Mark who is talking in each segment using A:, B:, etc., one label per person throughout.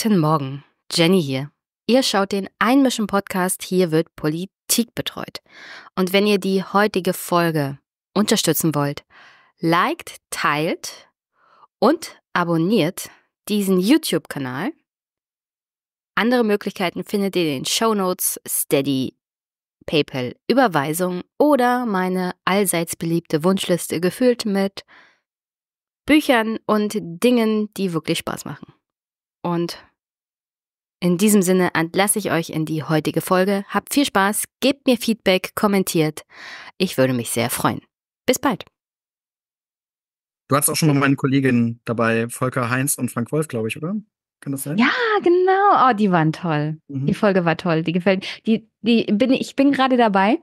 A: Guten Morgen, Jenny hier. Ihr schaut den Einmischen-Podcast, hier wird Politik betreut. Und wenn ihr die heutige Folge unterstützen wollt, liked, teilt und abonniert diesen YouTube-Kanal. Andere Möglichkeiten findet ihr in den Shownotes, Steady, PayPal, Überweisung oder meine allseits beliebte Wunschliste gefüllt mit Büchern und Dingen, die wirklich Spaß machen. Und in diesem Sinne entlasse ich euch in die heutige Folge. Habt viel Spaß, gebt mir Feedback, kommentiert. Ich würde mich sehr freuen. Bis bald.
B: Du hattest auch schon mal meine Kolleginnen dabei, Volker Heinz und Frank Wolf, glaube ich, oder? Kann das sein? Ja,
A: genau. Oh, die waren toll. Mhm. Die Folge war toll. Die gefällt. Die, die bin, ich bin gerade dabei,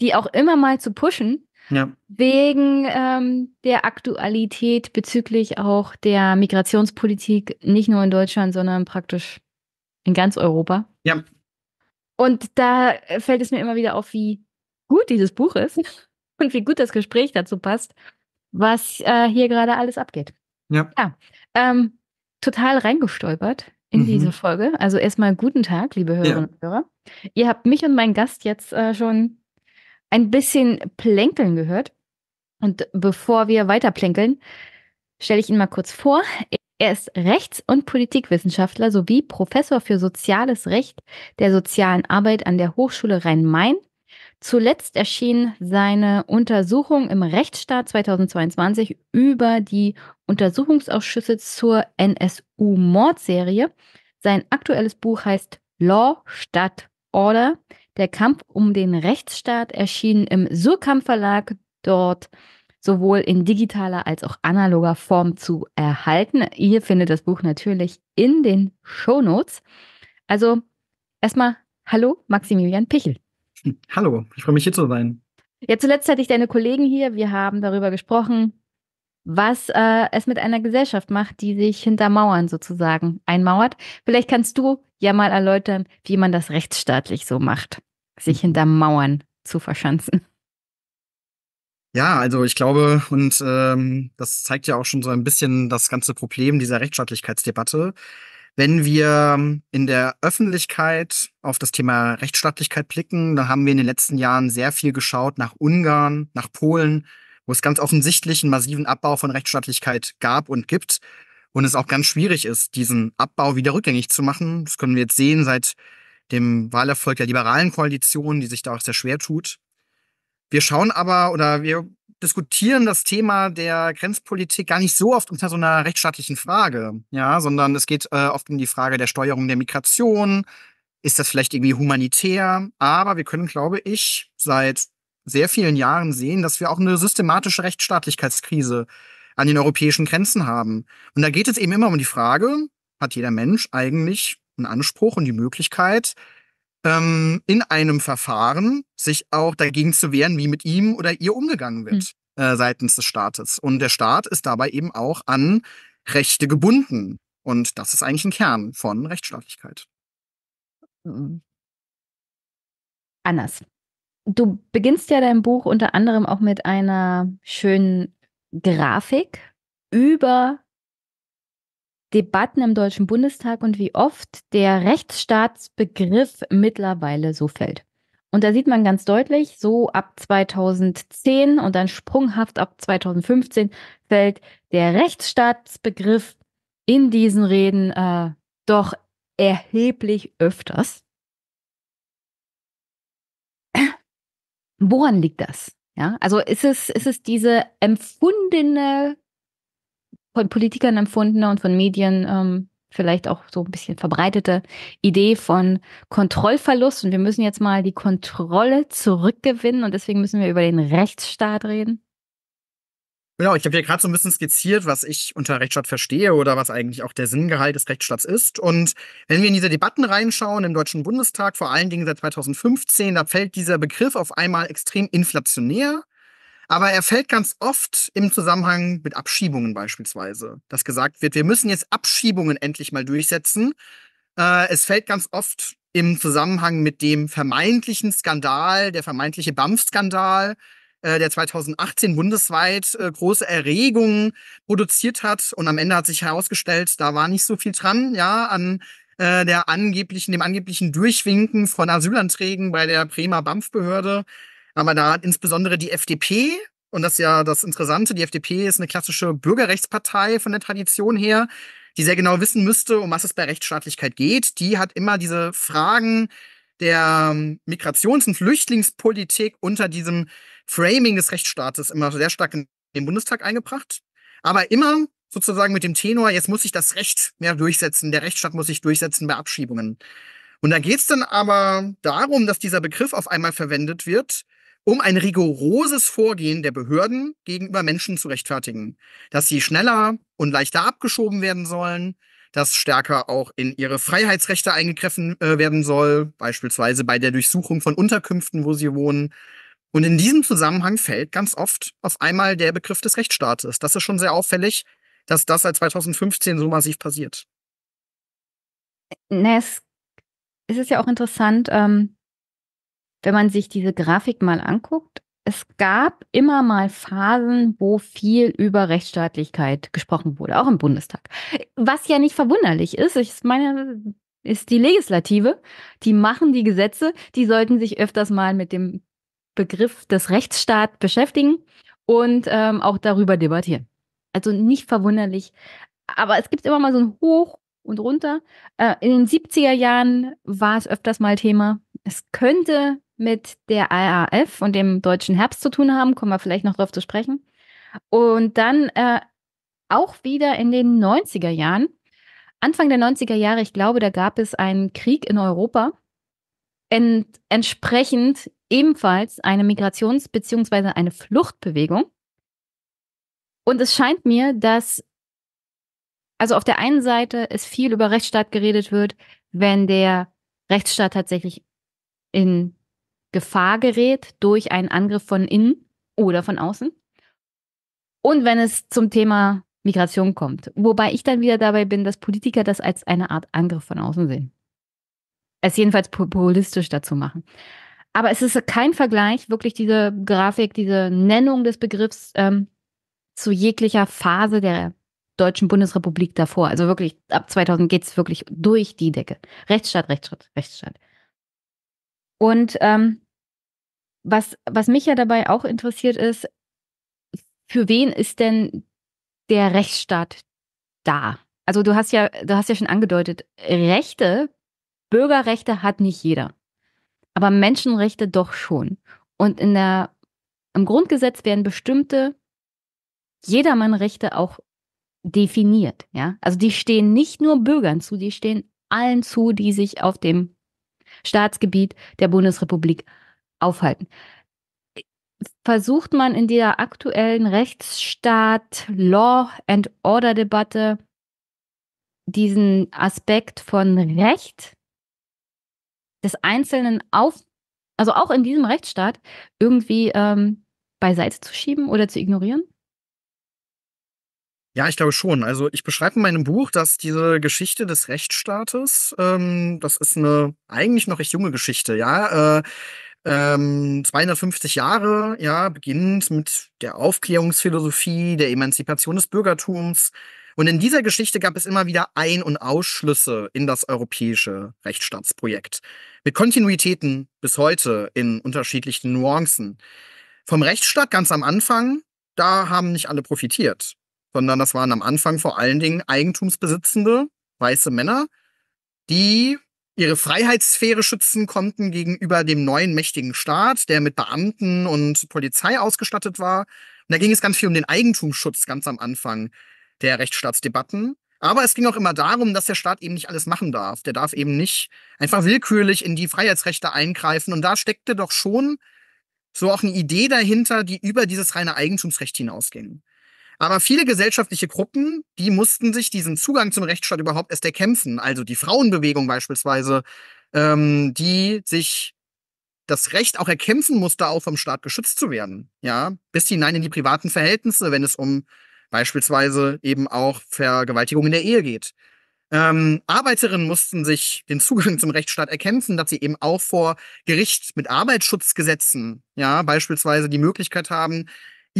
A: die auch immer mal zu pushen. Ja. Wegen ähm, der Aktualität bezüglich auch der Migrationspolitik, nicht nur in Deutschland, sondern praktisch in ganz Europa. Ja. Und da fällt es mir immer wieder auf, wie gut dieses Buch ist und wie gut das Gespräch dazu passt, was äh, hier gerade alles abgeht. Ja. ja. Ähm, total reingestolpert in mhm. diese Folge. Also erstmal guten Tag, liebe Hörerinnen ja. und Hörer. Ihr habt mich und meinen Gast jetzt äh, schon ein bisschen plänkeln gehört. Und bevor wir weiter plänkeln, stelle ich ihn mal kurz vor. Er er ist Rechts- und Politikwissenschaftler sowie Professor für Soziales Recht der sozialen Arbeit an der Hochschule Rhein-Main. Zuletzt erschien seine Untersuchung im Rechtsstaat 2022 über die Untersuchungsausschüsse zur NSU-Mordserie. Sein aktuelles Buch heißt Law statt Order. Der Kampf um den Rechtsstaat erschien im Surkamp Verlag. Dort sowohl in digitaler als auch analoger Form zu erhalten. Ihr findet das Buch natürlich in den Shownotes. Also erstmal hallo Maximilian Pichel.
B: Hallo, ich freue mich hier zu sein.
A: Ja, zuletzt hatte ich deine Kollegen hier. Wir haben darüber gesprochen, was äh, es mit einer Gesellschaft macht, die sich hinter Mauern sozusagen einmauert. Vielleicht kannst du ja mal erläutern, wie man das rechtsstaatlich so macht, sich hm. hinter Mauern zu verschanzen.
B: Ja, also ich glaube, und ähm, das zeigt ja auch schon so ein bisschen das ganze Problem dieser Rechtsstaatlichkeitsdebatte. Wenn wir ähm, in der Öffentlichkeit auf das Thema Rechtsstaatlichkeit blicken, dann haben wir in den letzten Jahren sehr viel geschaut nach Ungarn, nach Polen, wo es ganz offensichtlich einen massiven Abbau von Rechtsstaatlichkeit gab und gibt und es auch ganz schwierig ist, diesen Abbau wieder rückgängig zu machen. Das können wir jetzt sehen seit dem Wahlerfolg der liberalen Koalition, die sich da auch sehr schwer tut. Wir schauen aber oder wir diskutieren das Thema der Grenzpolitik gar nicht so oft unter so einer rechtsstaatlichen Frage, ja, sondern es geht äh, oft um die Frage der Steuerung der Migration. Ist das vielleicht irgendwie humanitär? Aber wir können, glaube ich, seit sehr vielen Jahren sehen, dass wir auch eine systematische Rechtsstaatlichkeitskrise an den europäischen Grenzen haben. Und da geht es eben immer um die Frage, hat jeder Mensch eigentlich einen Anspruch und die Möglichkeit, ähm, in einem Verfahren sich auch dagegen zu wehren, wie mit ihm oder ihr umgegangen wird mhm. äh, seitens des Staates. Und der Staat ist dabei eben auch an Rechte gebunden. Und das ist eigentlich ein Kern von Rechtsstaatlichkeit. Hm. Anders.
A: Du beginnst ja dein Buch unter anderem auch mit einer schönen Grafik über Debatten im Deutschen Bundestag und wie oft der Rechtsstaatsbegriff mittlerweile so fällt. Und da sieht man ganz deutlich, so ab 2010 und dann sprunghaft ab 2015 fällt der Rechtsstaatsbegriff in diesen Reden äh, doch erheblich öfters. Woran liegt das? Ja, also ist es, ist es diese empfundene von Politikern empfundene und von Medien ähm, vielleicht auch so ein bisschen verbreitete Idee von Kontrollverlust. Und wir müssen jetzt mal die Kontrolle zurückgewinnen und deswegen müssen wir über den Rechtsstaat reden.
B: Genau, ich habe hier gerade so ein bisschen skizziert, was ich unter Rechtsstaat verstehe oder was eigentlich auch der Sinngehalt des Rechtsstaats ist. Und wenn wir in diese Debatten reinschauen im Deutschen Bundestag, vor allen Dingen seit 2015, da fällt dieser Begriff auf einmal extrem inflationär aber er fällt ganz oft im Zusammenhang mit Abschiebungen beispielsweise, dass gesagt wird, wir müssen jetzt Abschiebungen endlich mal durchsetzen. Äh, es fällt ganz oft im Zusammenhang mit dem vermeintlichen Skandal, der vermeintliche BAMF-Skandal, äh, der 2018 bundesweit äh, große Erregungen produziert hat. Und am Ende hat sich herausgestellt, da war nicht so viel dran, ja, an äh, der angeblichen, dem angeblichen Durchwinken von Asylanträgen bei der Bremer BAMF-Behörde. Aber da hat insbesondere die FDP, und das ist ja das Interessante, die FDP ist eine klassische Bürgerrechtspartei von der Tradition her, die sehr genau wissen müsste, um was es bei Rechtsstaatlichkeit geht. Die hat immer diese Fragen der ähm, Migrations- und Flüchtlingspolitik unter diesem Framing des Rechtsstaates immer sehr stark in den Bundestag eingebracht. Aber immer sozusagen mit dem Tenor, jetzt muss sich das Recht mehr durchsetzen, der Rechtsstaat muss sich durchsetzen bei Abschiebungen. Und da geht es dann aber darum, dass dieser Begriff auf einmal verwendet wird, um ein rigoroses Vorgehen der Behörden gegenüber Menschen zu rechtfertigen, dass sie schneller und leichter abgeschoben werden sollen, dass stärker auch in ihre Freiheitsrechte eingegriffen äh, werden soll, beispielsweise bei der Durchsuchung von Unterkünften, wo sie wohnen. Und in diesem Zusammenhang fällt ganz oft auf einmal der Begriff des Rechtsstaates. Das ist schon sehr auffällig, dass das seit 2015 so massiv passiert. Äh, Ness, es ist
A: ja auch interessant, ähm wenn man sich diese Grafik mal anguckt, es gab immer mal Phasen, wo viel über Rechtsstaatlichkeit gesprochen wurde, auch im Bundestag. Was ja nicht verwunderlich ist. Ich meine, ist die Legislative, die machen die Gesetze, die sollten sich öfters mal mit dem Begriff des Rechtsstaats beschäftigen und ähm, auch darüber debattieren. Also nicht verwunderlich. Aber es gibt immer mal so ein Hoch und runter. Äh, in den 70er Jahren war es öfters mal Thema. Es könnte mit der IAF und dem deutschen Herbst zu tun haben, kommen wir vielleicht noch drauf zu sprechen. Und dann äh, auch wieder in den 90er Jahren, Anfang der 90er Jahre, ich glaube, da gab es einen Krieg in Europa. Ent entsprechend ebenfalls eine Migrations- bzw. eine Fluchtbewegung. Und es scheint mir, dass, also auf der einen Seite, es viel über Rechtsstaat geredet wird, wenn der Rechtsstaat tatsächlich in Gefahr gerät durch einen Angriff von innen oder von außen. Und wenn es zum Thema Migration kommt. Wobei ich dann wieder dabei bin, dass Politiker das als eine Art Angriff von außen sehen. Es jedenfalls populistisch dazu machen. Aber es ist kein Vergleich, wirklich diese Grafik, diese Nennung des Begriffs ähm, zu jeglicher Phase der Deutschen Bundesrepublik davor. Also wirklich, ab 2000 geht es wirklich durch die Decke. Rechtsstaat, Rechtsstaat, Rechtsstaat. Und ähm, was, was mich ja dabei auch interessiert ist, für wen ist denn der Rechtsstaat da? Also du hast ja, du hast ja schon angedeutet, Rechte, Bürgerrechte hat nicht jeder, aber Menschenrechte doch schon. Und in der, im Grundgesetz werden bestimmte Jedermannrechte auch definiert. Ja? Also die stehen nicht nur Bürgern zu, die stehen allen zu, die sich auf dem Staatsgebiet der Bundesrepublik aufhalten. Versucht man in der aktuellen Rechtsstaat, Law and Order Debatte diesen Aspekt von Recht des Einzelnen auf, also auch in diesem Rechtsstaat irgendwie ähm, beiseite zu schieben oder zu ignorieren?
B: Ja, ich glaube schon. Also ich beschreibe in meinem Buch, dass diese Geschichte des Rechtsstaates, ähm, das ist eine eigentlich noch recht junge Geschichte, ja. Äh, 250 ähm, Jahre, ja, beginnend mit der Aufklärungsphilosophie, der Emanzipation des Bürgertums. Und in dieser Geschichte gab es immer wieder Ein- und Ausschlüsse in das europäische Rechtsstaatsprojekt. Mit Kontinuitäten bis heute in unterschiedlichen Nuancen. Vom Rechtsstaat ganz am Anfang, da haben nicht alle profitiert sondern das waren am Anfang vor allen Dingen Eigentumsbesitzende, weiße Männer, die ihre Freiheitssphäre schützen konnten gegenüber dem neuen mächtigen Staat, der mit Beamten und Polizei ausgestattet war. Und da ging es ganz viel um den Eigentumsschutz ganz am Anfang der Rechtsstaatsdebatten. Aber es ging auch immer darum, dass der Staat eben nicht alles machen darf. Der darf eben nicht einfach willkürlich in die Freiheitsrechte eingreifen. Und da steckte doch schon so auch eine Idee dahinter, die über dieses reine Eigentumsrecht hinausging. Aber viele gesellschaftliche Gruppen, die mussten sich diesen Zugang zum Rechtsstaat überhaupt erst erkämpfen. Also die Frauenbewegung beispielsweise, ähm, die sich das Recht auch erkämpfen musste, auch vom Staat geschützt zu werden. Ja, bis hinein in die privaten Verhältnisse, wenn es um beispielsweise eben auch Vergewaltigung in der Ehe geht. Ähm, Arbeiterinnen mussten sich den Zugang zum Rechtsstaat erkämpfen, dass sie eben auch vor Gericht mit Arbeitsschutzgesetzen, ja, beispielsweise die Möglichkeit haben,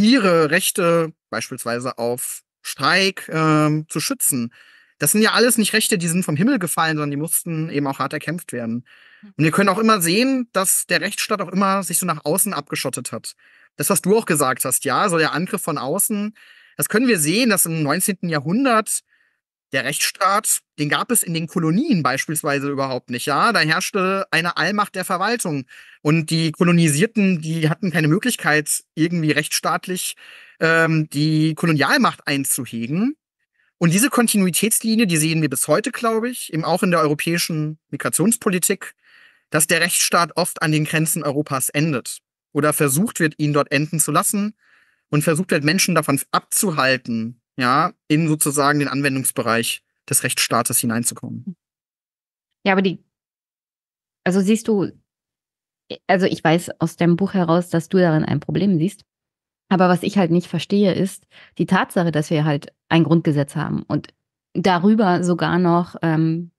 B: ihre Rechte beispielsweise auf Streik ähm, zu schützen. Das sind ja alles nicht Rechte, die sind vom Himmel gefallen, sondern die mussten eben auch hart erkämpft werden. Und wir können auch immer sehen, dass der Rechtsstaat auch immer sich so nach außen abgeschottet hat. Das, was du auch gesagt hast, ja, so der Angriff von außen, das können wir sehen, dass im 19. Jahrhundert der Rechtsstaat, den gab es in den Kolonien beispielsweise überhaupt nicht, ja. Da herrschte eine Allmacht der Verwaltung. Und die Kolonisierten, die hatten keine Möglichkeit, irgendwie rechtsstaatlich ähm, die Kolonialmacht einzuhegen. Und diese Kontinuitätslinie, die sehen wir bis heute, glaube ich, eben auch in der europäischen Migrationspolitik, dass der Rechtsstaat oft an den Grenzen Europas endet oder versucht wird, ihn dort enden zu lassen und versucht wird, Menschen davon abzuhalten, ja, in sozusagen den Anwendungsbereich des Rechtsstaates hineinzukommen.
A: Ja, aber die, also siehst du, also ich weiß aus deinem Buch heraus, dass du darin ein Problem siehst. Aber was ich halt nicht verstehe, ist die Tatsache, dass wir halt ein Grundgesetz haben und darüber sogar noch ähm,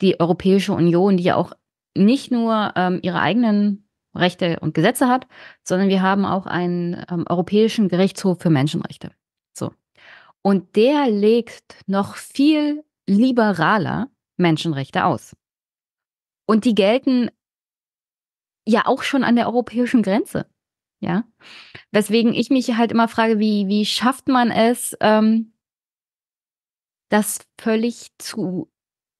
A: die Europäische Union, die ja auch nicht nur ähm, ihre eigenen Rechte und Gesetze hat, sondern wir haben auch einen ähm, Europäischen Gerichtshof für Menschenrechte. Und der legt noch viel liberaler Menschenrechte aus. Und die gelten ja auch schon an der europäischen Grenze. Ja. Weswegen ich mich halt immer frage, wie, wie schafft man es, ähm, das völlig zu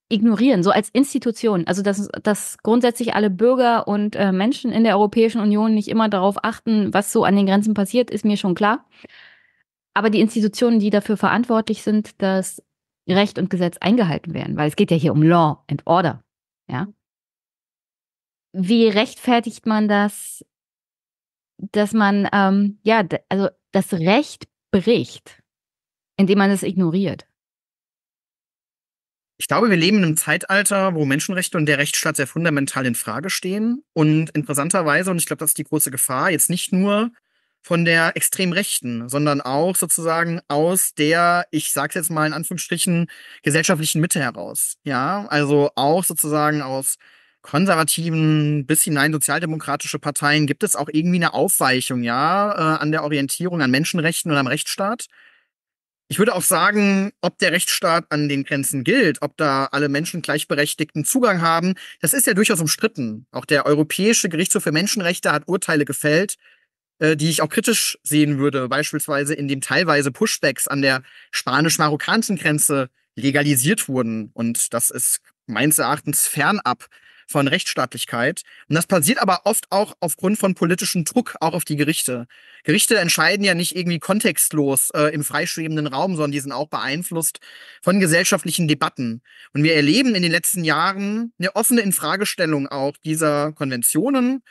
A: ignorieren, so als Institution. Also, dass, dass grundsätzlich alle Bürger und äh, Menschen in der Europäischen Union nicht immer darauf achten, was so an den Grenzen passiert, ist mir schon klar aber die Institutionen, die dafür verantwortlich sind, dass Recht und Gesetz eingehalten werden, weil es geht ja hier um Law and Order. Ja? Wie rechtfertigt man das, dass man, ähm, ja, also das Recht bricht, indem man es ignoriert?
B: Ich glaube, wir leben in einem Zeitalter, wo Menschenrechte und der Rechtsstaat sehr fundamental in Frage stehen. Und interessanterweise, und ich glaube, das ist die große Gefahr, jetzt nicht nur von der extrem Rechten, sondern auch sozusagen aus der, ich sag's jetzt mal in Anführungsstrichen, gesellschaftlichen Mitte heraus. Ja, also auch sozusagen aus konservativen bis hinein sozialdemokratische Parteien gibt es auch irgendwie eine Aufweichung, ja, äh, an der Orientierung an Menschenrechten und am Rechtsstaat. Ich würde auch sagen, ob der Rechtsstaat an den Grenzen gilt, ob da alle Menschen gleichberechtigten Zugang haben, das ist ja durchaus umstritten. Auch der Europäische Gerichtshof für Menschenrechte hat Urteile gefällt, äh, die ich auch kritisch sehen würde, beispielsweise indem teilweise Pushbacks an der spanisch-marokkanischen Grenze legalisiert wurden. Und das ist meines Erachtens fernab von Rechtsstaatlichkeit. Und das passiert aber oft auch aufgrund von politischem Druck, auch auf die Gerichte. Gerichte entscheiden ja nicht irgendwie kontextlos äh, im freischwebenden Raum, sondern die sind auch beeinflusst von gesellschaftlichen Debatten. Und wir erleben in den letzten Jahren eine offene Infragestellung auch dieser Konventionen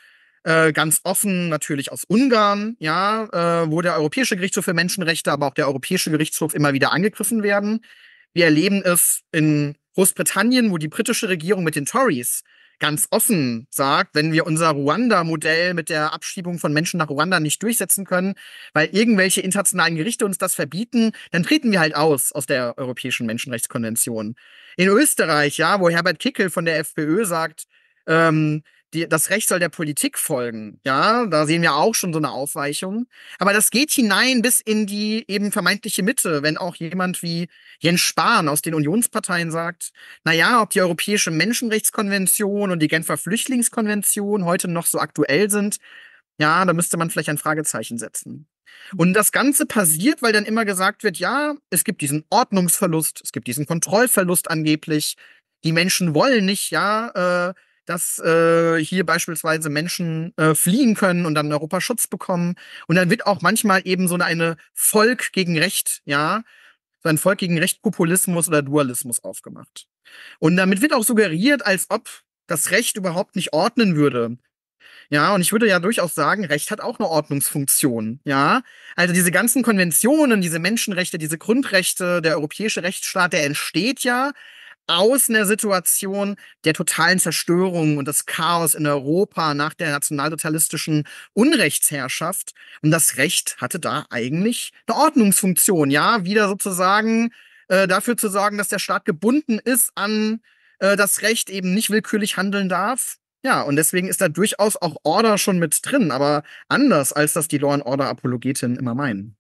B: äh, ganz offen natürlich aus Ungarn, ja, äh, wo der Europäische Gerichtshof für Menschenrechte, aber auch der Europäische Gerichtshof immer wieder angegriffen werden. Wir erleben es in Großbritannien, wo die britische Regierung mit den Tories ganz offen sagt, wenn wir unser Ruanda-Modell mit der Abschiebung von Menschen nach Ruanda nicht durchsetzen können, weil irgendwelche internationalen Gerichte uns das verbieten, dann treten wir halt aus aus der Europäischen Menschenrechtskonvention. In Österreich, ja, wo Herbert Kickel von der FPÖ sagt, ähm, die, das Recht soll der Politik folgen. Ja, da sehen wir auch schon so eine Aufweichung. Aber das geht hinein bis in die eben vermeintliche Mitte, wenn auch jemand wie Jens Spahn aus den Unionsparteien sagt, na ja, ob die Europäische Menschenrechtskonvention und die Genfer Flüchtlingskonvention heute noch so aktuell sind, ja, da müsste man vielleicht ein Fragezeichen setzen. Und das Ganze passiert, weil dann immer gesagt wird, ja, es gibt diesen Ordnungsverlust, es gibt diesen Kontrollverlust angeblich. Die Menschen wollen nicht, ja, äh, dass äh, hier beispielsweise Menschen äh, fliehen können und dann in Europa Schutz bekommen. Und dann wird auch manchmal eben so eine Volk gegen Recht, ja, so ein Volk gegen Recht Populismus oder Dualismus aufgemacht. Und damit wird auch suggeriert, als ob das Recht überhaupt nicht ordnen würde. Ja, und ich würde ja durchaus sagen, Recht hat auch eine Ordnungsfunktion. Ja, also diese ganzen Konventionen, diese Menschenrechte, diese Grundrechte, der europäische Rechtsstaat, der entsteht ja aus einer Situation der totalen Zerstörung und des Chaos in Europa nach der nationalsozialistischen Unrechtsherrschaft. Und das Recht hatte da eigentlich eine Ordnungsfunktion, ja, wieder sozusagen äh, dafür zu sorgen, dass der Staat gebunden ist an äh, das Recht, eben nicht willkürlich handeln darf. Ja, und deswegen ist da durchaus auch Order schon mit drin, aber anders, als das die Law and Order-Apologetinnen immer meinen.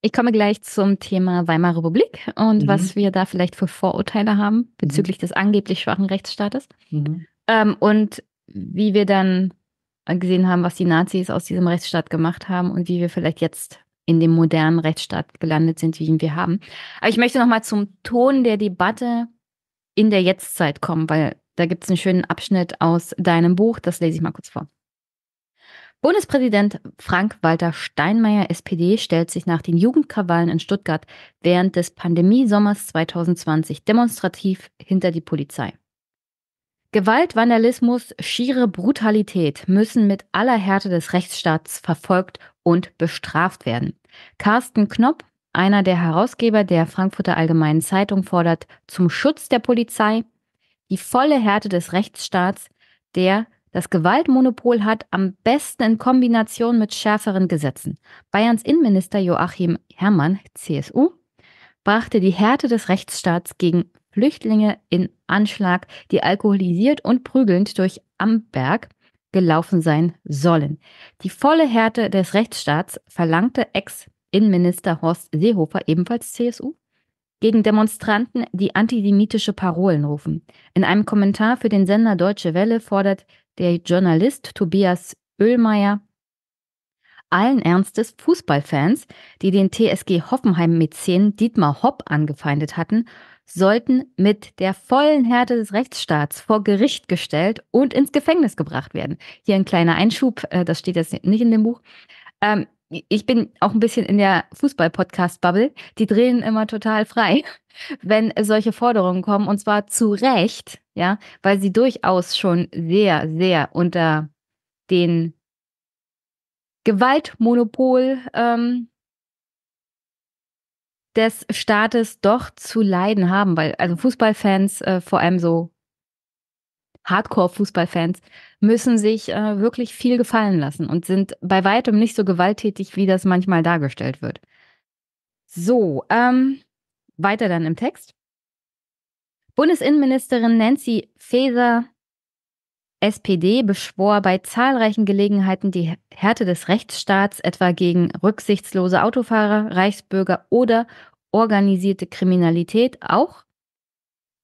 A: Ich komme gleich zum Thema Weimarer Republik und mhm. was wir da vielleicht für Vorurteile haben bezüglich mhm. des angeblich schwachen Rechtsstaates. Mhm. Ähm, und wie wir dann gesehen haben, was die Nazis aus diesem Rechtsstaat gemacht haben und wie wir vielleicht jetzt in dem modernen Rechtsstaat gelandet sind, wie ihn wir haben. Aber ich möchte nochmal zum Ton der Debatte in der Jetztzeit kommen, weil da gibt es einen schönen Abschnitt aus deinem Buch, das lese ich mal kurz vor. Bundespräsident Frank-Walter Steinmeier, SPD, stellt sich nach den Jugendkrawallen in Stuttgart während des Pandemiesommers 2020 demonstrativ hinter die Polizei. Gewalt, Vandalismus, schiere Brutalität müssen mit aller Härte des Rechtsstaats verfolgt und bestraft werden. Carsten Knopp, einer der Herausgeber der Frankfurter Allgemeinen Zeitung, fordert zum Schutz der Polizei die volle Härte des Rechtsstaats, der das Gewaltmonopol hat am besten in Kombination mit schärferen Gesetzen. Bayerns Innenminister Joachim Herrmann, CSU, brachte die Härte des Rechtsstaats gegen Flüchtlinge in Anschlag, die alkoholisiert und prügelnd durch Amberg gelaufen sein sollen. Die volle Härte des Rechtsstaats verlangte Ex-Innenminister Horst Seehofer, ebenfalls CSU, gegen Demonstranten, die antisemitische Parolen rufen. In einem Kommentar für den Sender Deutsche Welle fordert der Journalist Tobias Oehlmeier allen Ernstes Fußballfans, die den TSG Hoffenheim-Mäzen Dietmar Hopp angefeindet hatten, sollten mit der vollen Härte des Rechtsstaats vor Gericht gestellt und ins Gefängnis gebracht werden. Hier ein kleiner Einschub, äh, das steht jetzt nicht in dem Buch. Ähm, ich bin auch ein bisschen in der Fußball-Podcast-Bubble. Die drehen immer total frei, wenn solche Forderungen kommen. Und zwar zu Recht, ja, weil sie durchaus schon sehr, sehr unter den Gewaltmonopol ähm, des Staates doch zu leiden haben, weil also Fußballfans, äh, vor allem so Hardcore-Fußballfans, müssen sich äh, wirklich viel gefallen lassen und sind bei weitem nicht so gewalttätig, wie das manchmal dargestellt wird. So, ähm, weiter dann im Text. Bundesinnenministerin Nancy Faeser, SPD, beschwor bei zahlreichen Gelegenheiten die Härte des Rechtsstaats, etwa gegen rücksichtslose Autofahrer, Reichsbürger oder organisierte Kriminalität, auch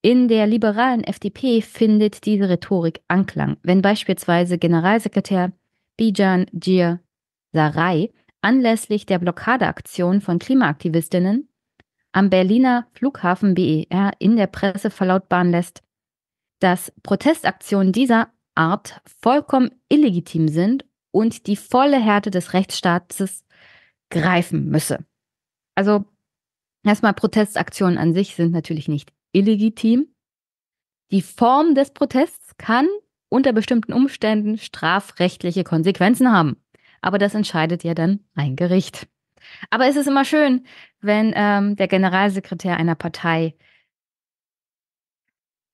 A: in der liberalen FDP findet diese Rhetorik Anklang, wenn beispielsweise Generalsekretär Bijan Jir Sarai anlässlich der Blockadeaktion von Klimaaktivistinnen am Berliner Flughafen BER in der Presse verlautbaren lässt, dass Protestaktionen dieser Art vollkommen illegitim sind und die volle Härte des Rechtsstaates greifen müsse. Also erstmal Protestaktionen an sich sind natürlich nicht illegitim. Die Form des Protests kann unter bestimmten Umständen strafrechtliche Konsequenzen haben. Aber das entscheidet ja dann ein Gericht. Aber es ist immer schön, wenn ähm, der Generalsekretär einer Partei,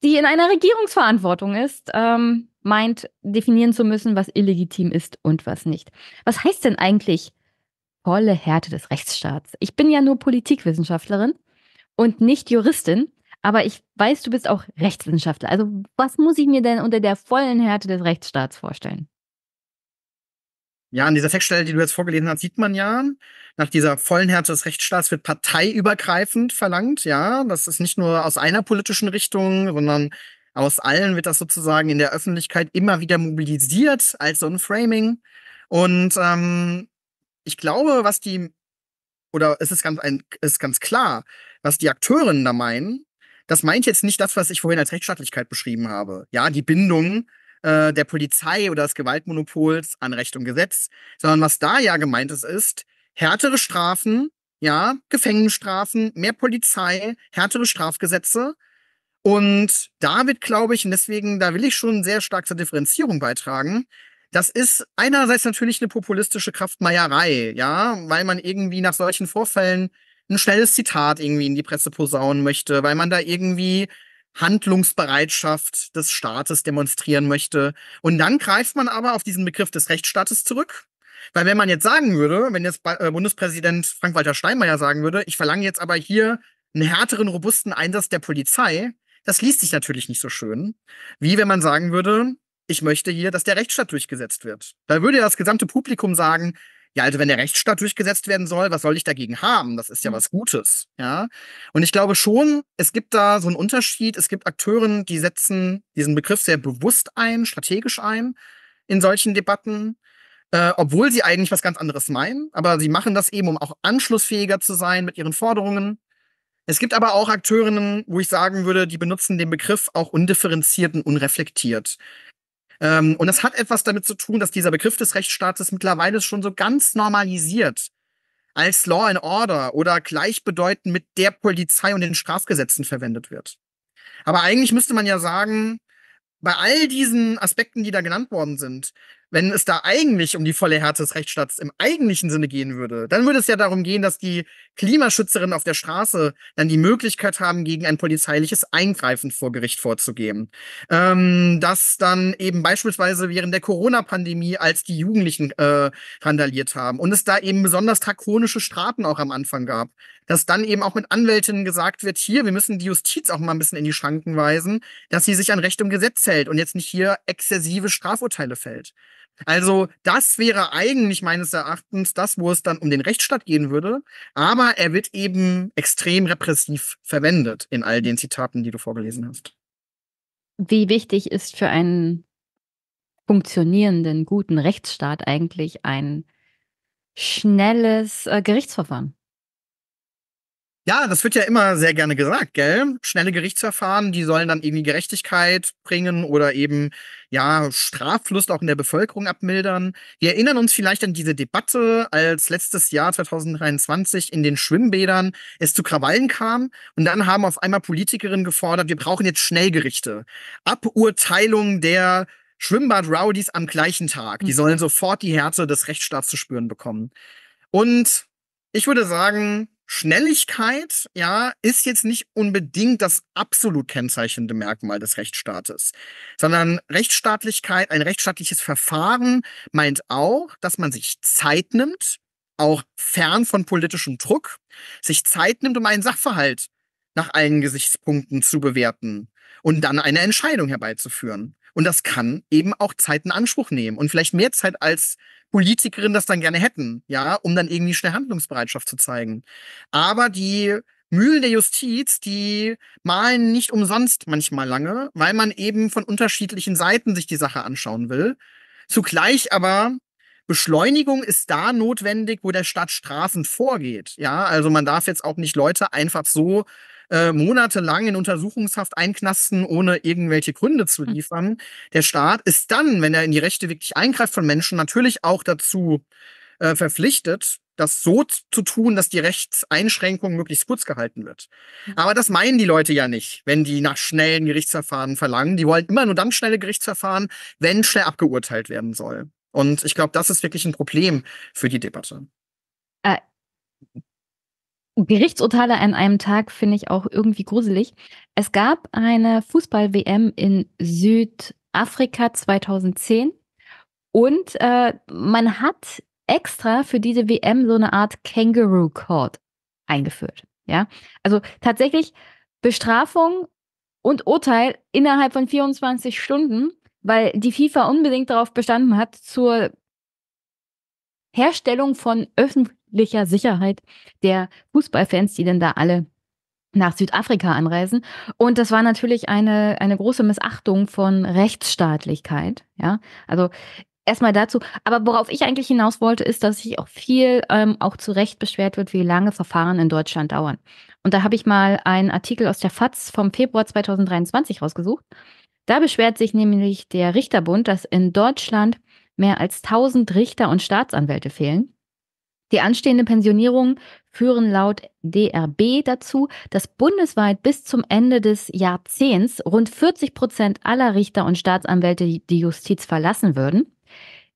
A: die in einer Regierungsverantwortung ist, ähm, meint, definieren zu müssen, was illegitim ist und was nicht. Was heißt denn eigentlich volle Härte des Rechtsstaats? Ich bin ja nur Politikwissenschaftlerin und nicht Juristin. Aber ich weiß, du bist auch Rechtswissenschaftler. Also was muss ich mir denn unter der vollen Härte des Rechtsstaats vorstellen?
B: Ja, an dieser Textstelle, die du jetzt vorgelesen hast, sieht man ja, nach dieser vollen Härte des Rechtsstaats wird parteiübergreifend verlangt. Ja, das ist nicht nur aus einer politischen Richtung, sondern aus allen wird das sozusagen in der Öffentlichkeit immer wieder mobilisiert als so ein Framing. Und ähm, ich glaube, was die, oder es ist ganz, ein, ist ganz klar, was die Akteurinnen da meinen, das meint jetzt nicht das, was ich vorhin als Rechtsstaatlichkeit beschrieben habe. Ja, die Bindung äh, der Polizei oder des Gewaltmonopols an Recht und Gesetz, sondern was da ja gemeint ist, ist härtere Strafen, ja, Gefängnisstrafen, mehr Polizei, härtere Strafgesetze. Und da wird, glaube ich, und deswegen, da will ich schon sehr stark zur Differenzierung beitragen, das ist einerseits natürlich eine populistische Kraftmeierei, ja, weil man irgendwie nach solchen Vorfällen ein schnelles Zitat irgendwie in die Presse posaunen möchte, weil man da irgendwie Handlungsbereitschaft des Staates demonstrieren möchte. Und dann greift man aber auf diesen Begriff des Rechtsstaates zurück. Weil wenn man jetzt sagen würde, wenn jetzt äh, Bundespräsident Frank-Walter Steinmeier sagen würde, ich verlange jetzt aber hier einen härteren, robusten Einsatz der Polizei, das liest sich natürlich nicht so schön, wie wenn man sagen würde, ich möchte hier, dass der Rechtsstaat durchgesetzt wird. Da würde ja das gesamte Publikum sagen, ja, also wenn der Rechtsstaat durchgesetzt werden soll, was soll ich dagegen haben? Das ist ja hm. was Gutes, ja. Und ich glaube schon, es gibt da so einen Unterschied. Es gibt Akteuren, die setzen diesen Begriff sehr bewusst ein, strategisch ein in solchen Debatten, äh, obwohl sie eigentlich was ganz anderes meinen. Aber sie machen das eben, um auch anschlussfähiger zu sein mit ihren Forderungen. Es gibt aber auch Akteurinnen, wo ich sagen würde, die benutzen den Begriff auch undifferenziert und unreflektiert. Ähm, und das hat etwas damit zu tun, dass dieser Begriff des Rechtsstaates mittlerweile schon so ganz normalisiert als Law and Order oder gleichbedeutend mit der Polizei und den Strafgesetzen verwendet wird. Aber eigentlich müsste man ja sagen, bei all diesen Aspekten, die da genannt worden sind, wenn es da eigentlich um die volle Härte des Rechtsstaats im eigentlichen Sinne gehen würde, dann würde es ja darum gehen, dass die Klimaschützerinnen auf der Straße dann die Möglichkeit haben, gegen ein polizeiliches Eingreifen vor Gericht vorzugehen. Ähm, dass dann eben beispielsweise während der Corona-Pandemie, als die Jugendlichen äh, randaliert haben und es da eben besonders drakonische Strafen auch am Anfang gab, dass dann eben auch mit Anwältinnen gesagt wird, hier, wir müssen die Justiz auch mal ein bisschen in die Schranken weisen, dass sie sich an Recht und Gesetz hält und jetzt nicht hier exzessive Strafurteile fällt. Also das wäre eigentlich meines Erachtens das, wo es dann um den Rechtsstaat gehen würde. Aber er wird eben extrem repressiv verwendet in all den Zitaten, die du vorgelesen hast.
A: Wie wichtig ist für einen funktionierenden, guten Rechtsstaat eigentlich ein schnelles äh, Gerichtsverfahren?
B: Ja, das wird ja immer sehr gerne gesagt, gell? Schnelle Gerichtsverfahren, die sollen dann irgendwie Gerechtigkeit bringen oder eben ja Straflust auch in der Bevölkerung abmildern. Wir erinnern uns vielleicht an diese Debatte, als letztes Jahr 2023 in den Schwimmbädern es zu Krawallen kam und dann haben auf einmal Politikerinnen gefordert, wir brauchen jetzt Schnellgerichte. Aburteilung der Schwimmbad-Rowdies am gleichen Tag. Die hm. sollen sofort die Härte des Rechtsstaats zu spüren bekommen. Und ich würde sagen, Schnelligkeit, ja, ist jetzt nicht unbedingt das absolut kennzeichnende Merkmal des Rechtsstaates, sondern Rechtsstaatlichkeit, ein rechtsstaatliches Verfahren meint auch, dass man sich Zeit nimmt, auch fern von politischem Druck, sich Zeit nimmt, um einen Sachverhalt nach allen Gesichtspunkten zu bewerten und dann eine Entscheidung herbeizuführen. Und das kann eben auch Zeit in Anspruch nehmen und vielleicht mehr Zeit als Politikerin das dann gerne hätten, ja, um dann irgendwie schnell Handlungsbereitschaft zu zeigen. Aber die Mühlen der Justiz, die malen nicht umsonst manchmal lange, weil man eben von unterschiedlichen Seiten sich die Sache anschauen will. Zugleich aber Beschleunigung ist da notwendig, wo der Staat strafend vorgeht. Ja, also man darf jetzt auch nicht Leute einfach so äh, monatelang in Untersuchungshaft einknasten, ohne irgendwelche Gründe zu hm. liefern. Der Staat ist dann, wenn er in die Rechte wirklich eingreift von Menschen, natürlich auch dazu äh, verpflichtet, das so zu tun, dass die Rechtseinschränkung möglichst kurz gehalten wird. Hm. Aber das meinen die Leute ja nicht, wenn die nach schnellen Gerichtsverfahren verlangen. Die wollen immer nur dann schnelle Gerichtsverfahren, wenn schnell abgeurteilt werden soll. Und ich glaube, das ist wirklich ein Problem für die Debatte. Äh,
A: Gerichtsurteile an einem Tag finde ich auch irgendwie gruselig. Es gab eine Fußball-WM in Südafrika 2010 und äh, man hat extra für diese WM so eine Art Kangaroo Court eingeführt. Ja, also tatsächlich Bestrafung und Urteil innerhalb von 24 Stunden, weil die FIFA unbedingt darauf bestanden hat, zur Herstellung von öffentlichen möglicher Sicherheit der Fußballfans, die denn da alle nach Südafrika anreisen. Und das war natürlich eine, eine große Missachtung von Rechtsstaatlichkeit. Ja, also erstmal dazu. Aber worauf ich eigentlich hinaus wollte, ist, dass sich auch viel ähm, auch zu Recht beschwert wird, wie lange Verfahren in Deutschland dauern. Und da habe ich mal einen Artikel aus der FAZ vom Februar 2023 rausgesucht. Da beschwert sich nämlich der Richterbund, dass in Deutschland mehr als 1000 Richter und Staatsanwälte fehlen. Die anstehende Pensionierung führen laut DRB dazu, dass bundesweit bis zum Ende des Jahrzehnts rund 40 Prozent aller Richter und Staatsanwälte die Justiz verlassen würden.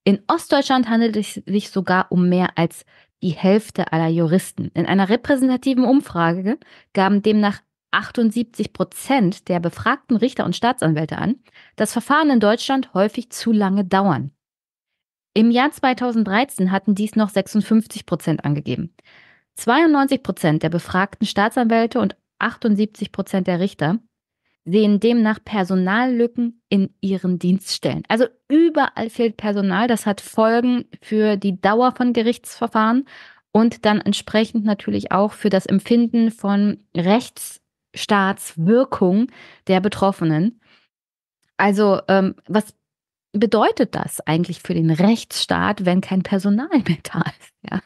A: In Ostdeutschland handelt es sich sogar um mehr als die Hälfte aller Juristen. In einer repräsentativen Umfrage gaben demnach 78 Prozent der befragten Richter und Staatsanwälte an, dass Verfahren in Deutschland häufig zu lange dauern. Im Jahr 2013 hatten dies noch 56 Prozent angegeben. 92 Prozent der befragten Staatsanwälte und 78 Prozent der Richter sehen demnach Personallücken in ihren Dienststellen. Also überall fehlt Personal. Das hat Folgen für die Dauer von Gerichtsverfahren und dann entsprechend natürlich auch für das Empfinden von Rechtsstaatswirkung der Betroffenen. Also ähm, was bedeutet das eigentlich für den Rechtsstaat, wenn kein Personal mehr da ist? Ja.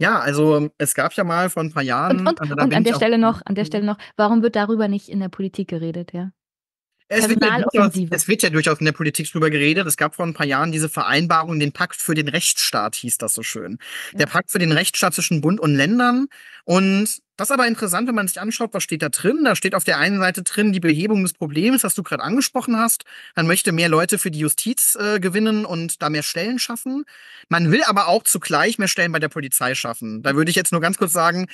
B: Ja, also ähm, es gab ja mal vor ein paar Jahren. Und, und, also und an der Stelle
A: noch, an der mhm. Stelle noch, warum wird darüber nicht in der Politik geredet, ja?
B: es wird, ja durchaus, es wird ja durchaus in der Politik drüber geredet. Es gab vor ein paar Jahren diese Vereinbarung, den Pakt für den Rechtsstaat hieß das so schön. Der Pakt für den Rechtsstaat zwischen Bund und Ländern. Und das ist aber interessant, wenn man sich anschaut, was steht da drin. Da steht auf der einen Seite drin die Behebung des Problems, das du gerade angesprochen hast. Man möchte mehr Leute für die Justiz äh, gewinnen und da mehr Stellen schaffen. Man will aber auch zugleich mehr Stellen bei der Polizei schaffen. Da würde ich jetzt nur ganz kurz sagen,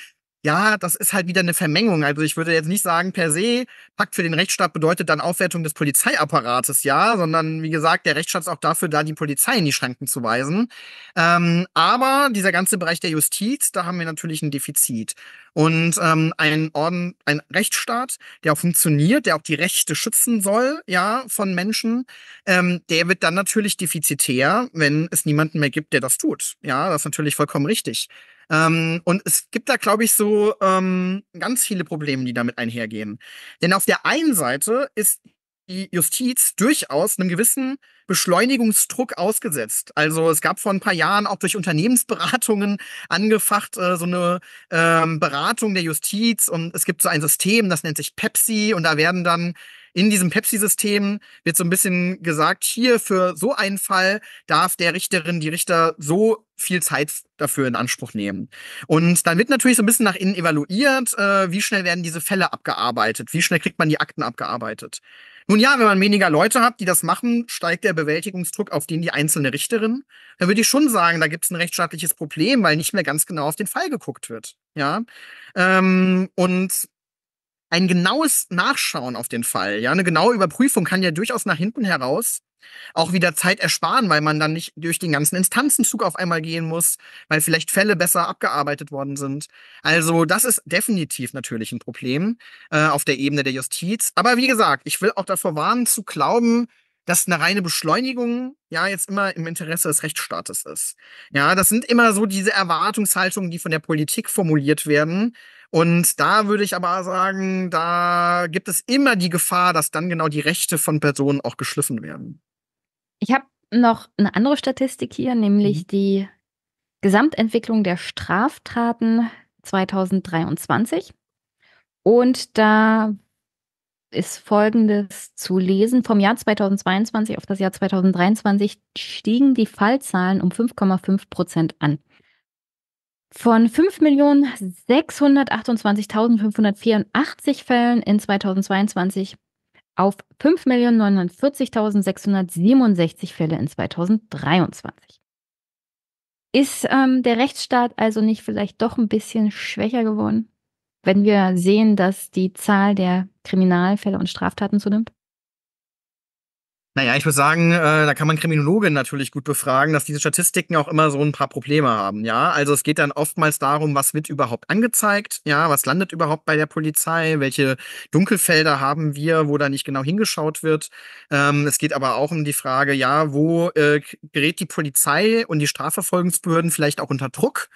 B: ja, das ist halt wieder eine Vermengung. Also ich würde jetzt nicht sagen, per se, Pakt für den Rechtsstaat bedeutet dann Aufwertung des Polizeiapparates, ja, sondern wie gesagt, der Rechtsstaat ist auch dafür da, die Polizei in die Schranken zu weisen. Ähm, aber dieser ganze Bereich der Justiz, da haben wir natürlich ein Defizit. Und ähm, ein Orden, ein Rechtsstaat, der auch funktioniert, der auch die Rechte schützen soll, ja, von Menschen, ähm, der wird dann natürlich defizitär, wenn es niemanden mehr gibt, der das tut. Ja, das ist natürlich vollkommen richtig. Ähm, und es gibt da, glaube ich, so ähm, ganz viele Probleme, die damit einhergehen. Denn auf der einen Seite ist die Justiz durchaus einem gewissen Beschleunigungsdruck ausgesetzt. Also es gab vor ein paar Jahren auch durch Unternehmensberatungen angefacht äh, so eine ähm, Beratung der Justiz und es gibt so ein System, das nennt sich Pepsi und da werden dann in diesem Pepsi-System wird so ein bisschen gesagt, hier für so einen Fall darf der Richterin, die Richter so viel Zeit dafür in Anspruch nehmen. Und dann wird natürlich so ein bisschen nach innen evaluiert, äh, wie schnell werden diese Fälle abgearbeitet, wie schnell kriegt man die Akten abgearbeitet. Nun ja, wenn man weniger Leute hat, die das machen, steigt der Bewältigungsdruck auf den die einzelne Richterin. Dann würde ich schon sagen, da gibt es ein rechtsstaatliches Problem, weil nicht mehr ganz genau auf den Fall geguckt wird. Ja. Ähm, und ein genaues Nachschauen auf den Fall, ja, eine genaue Überprüfung kann ja durchaus nach hinten heraus auch wieder Zeit ersparen, weil man dann nicht durch den ganzen Instanzenzug auf einmal gehen muss, weil vielleicht Fälle besser abgearbeitet worden sind. Also das ist definitiv natürlich ein Problem äh, auf der Ebene der Justiz. Aber wie gesagt, ich will auch davor warnen, zu glauben, dass eine reine Beschleunigung ja jetzt immer im Interesse des Rechtsstaates ist. Ja, das sind immer so diese Erwartungshaltungen, die von der Politik formuliert werden. Und da würde ich aber sagen, da gibt es immer die Gefahr, dass dann genau die Rechte von Personen auch geschliffen werden.
A: Ich habe noch eine andere Statistik hier, nämlich mhm. die Gesamtentwicklung der Straftaten 2023. Und da ist Folgendes zu lesen. Vom Jahr 2022 auf das Jahr 2023 stiegen die Fallzahlen um 5,5 Prozent an. Von 5.628.584 Fällen in 2022 auf 5.049.667 Fälle in 2023. Ist ähm, der Rechtsstaat also nicht vielleicht doch ein bisschen schwächer geworden, wenn wir sehen, dass die Zahl der Kriminalfälle und Straftaten zunimmt?
B: Naja, ich würde sagen, äh, da kann man Kriminologen natürlich gut befragen, dass diese Statistiken auch immer so ein paar Probleme haben, ja. Also es geht dann oftmals darum, was wird überhaupt angezeigt, ja, was landet überhaupt bei der Polizei, welche Dunkelfelder haben wir, wo da nicht genau hingeschaut wird. Ähm, es geht aber auch um die Frage, ja, wo äh, gerät die Polizei und die Strafverfolgungsbehörden vielleicht auch unter Druck,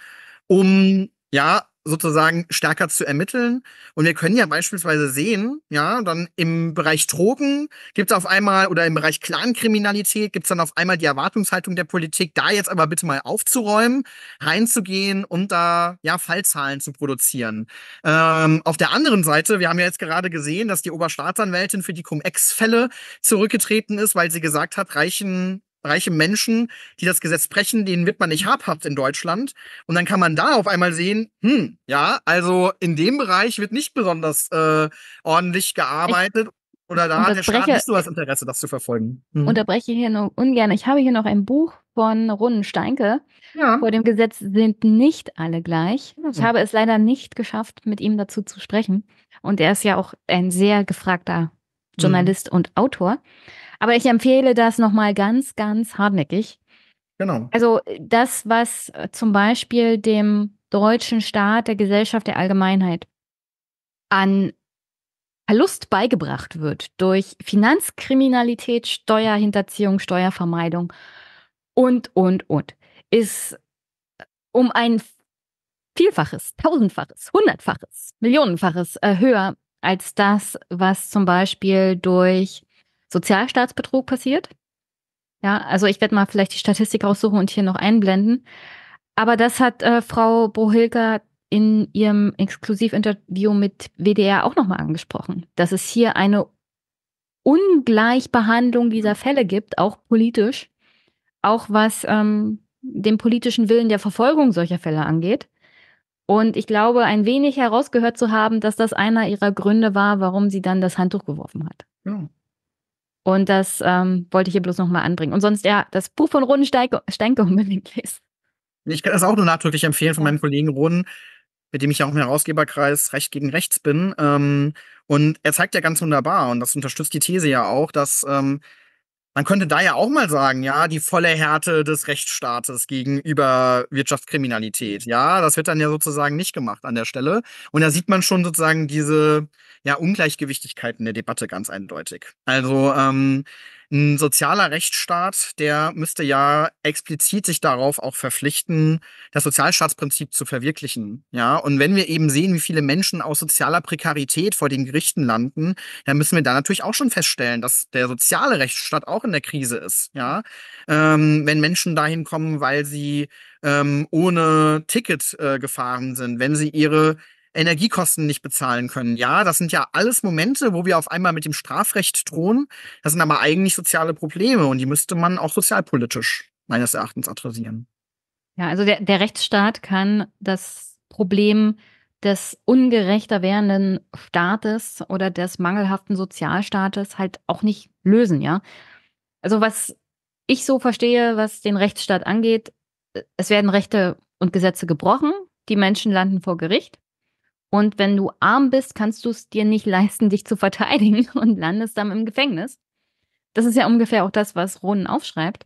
B: um ja, sozusagen stärker zu ermitteln. Und wir können ja beispielsweise sehen, ja, dann im Bereich Drogen gibt es auf einmal oder im Bereich Clankriminalität gibt es dann auf einmal die Erwartungshaltung der Politik, da jetzt aber bitte mal aufzuräumen, reinzugehen und da ja Fallzahlen zu produzieren. Ähm, auf der anderen Seite, wir haben ja jetzt gerade gesehen, dass die Oberstaatsanwältin für die Cum-Ex-Fälle zurückgetreten ist, weil sie gesagt hat, reichen reiche Menschen, die das Gesetz brechen, denen wird man nicht habhaft in Deutschland. Und dann kann man da auf einmal sehen, hm, ja, also in dem Bereich wird nicht besonders äh, ordentlich gearbeitet. Ich oder da hat der Staat nicht so das Interesse, das zu verfolgen. Mhm.
A: Unterbreche hier nur ungern. Ich habe hier noch ein Buch von Runden Steinke. Ja. Vor dem Gesetz sind nicht alle gleich. Mhm. Ich habe es leider nicht geschafft, mit ihm dazu zu sprechen. Und er ist ja auch ein sehr gefragter Journalist mhm. und Autor. Aber ich empfehle das nochmal ganz, ganz hartnäckig. Genau. Also das, was äh, zum Beispiel dem deutschen Staat, der Gesellschaft, der Allgemeinheit an Verlust beigebracht wird durch Finanzkriminalität, Steuerhinterziehung, Steuervermeidung und, und, und, ist äh, um ein Vielfaches, Tausendfaches, Hundertfaches, Millionenfaches äh, höher als das, was zum Beispiel durch Sozialstaatsbetrug passiert. Ja, also ich werde mal vielleicht die Statistik raussuchen und hier noch einblenden. Aber das hat äh, Frau Bohilka in ihrem Exklusivinterview mit WDR auch nochmal angesprochen, dass es hier eine Ungleichbehandlung dieser Fälle gibt, auch politisch, auch was ähm, den politischen Willen der Verfolgung solcher Fälle angeht. Und ich glaube, ein wenig herausgehört zu haben, dass das einer ihrer Gründe war, warum sie dann das Handtuch geworfen hat. Ja. Und das ähm, wollte ich hier bloß nochmal anbringen. Und sonst, ja, das Buch von Roden Steinke unbedingt lesen.
B: Ich kann das auch nur nachdrücklich empfehlen von meinem Kollegen Roden, mit dem ich ja auch im Herausgeberkreis Recht gegen Rechts bin. Ähm, und er zeigt ja ganz wunderbar, und das unterstützt die These ja auch, dass ähm, man könnte da ja auch mal sagen, ja, die volle Härte des Rechtsstaates gegenüber Wirtschaftskriminalität. Ja, das wird dann ja sozusagen nicht gemacht an der Stelle. Und da sieht man schon sozusagen diese ja, Ungleichgewichtigkeiten der Debatte ganz eindeutig. Also ähm, ein sozialer Rechtsstaat, der müsste ja explizit sich darauf auch verpflichten, das Sozialstaatsprinzip zu verwirklichen. Ja, und wenn wir eben sehen, wie viele Menschen aus sozialer Prekarität vor den Gerichten landen, dann müssen wir da natürlich auch schon feststellen, dass der soziale Rechtsstaat auch in der Krise ist. Ja, ähm, wenn Menschen dahin kommen, weil sie ähm, ohne Ticket äh, gefahren sind, wenn sie ihre Energiekosten nicht bezahlen können. Ja, das sind ja alles Momente, wo wir auf einmal mit dem Strafrecht drohen. Das sind aber eigentlich soziale Probleme und die müsste man auch sozialpolitisch meines Erachtens adressieren.
A: Ja, also der, der Rechtsstaat kann das Problem des ungerechter werdenden Staates oder des mangelhaften Sozialstaates halt auch nicht lösen, ja. Also was ich so verstehe, was den Rechtsstaat angeht, es werden Rechte und Gesetze gebrochen, die Menschen landen vor Gericht und wenn du arm bist, kannst du es dir nicht leisten, dich zu verteidigen und landest dann im Gefängnis. Das ist ja ungefähr auch das, was Ronen aufschreibt.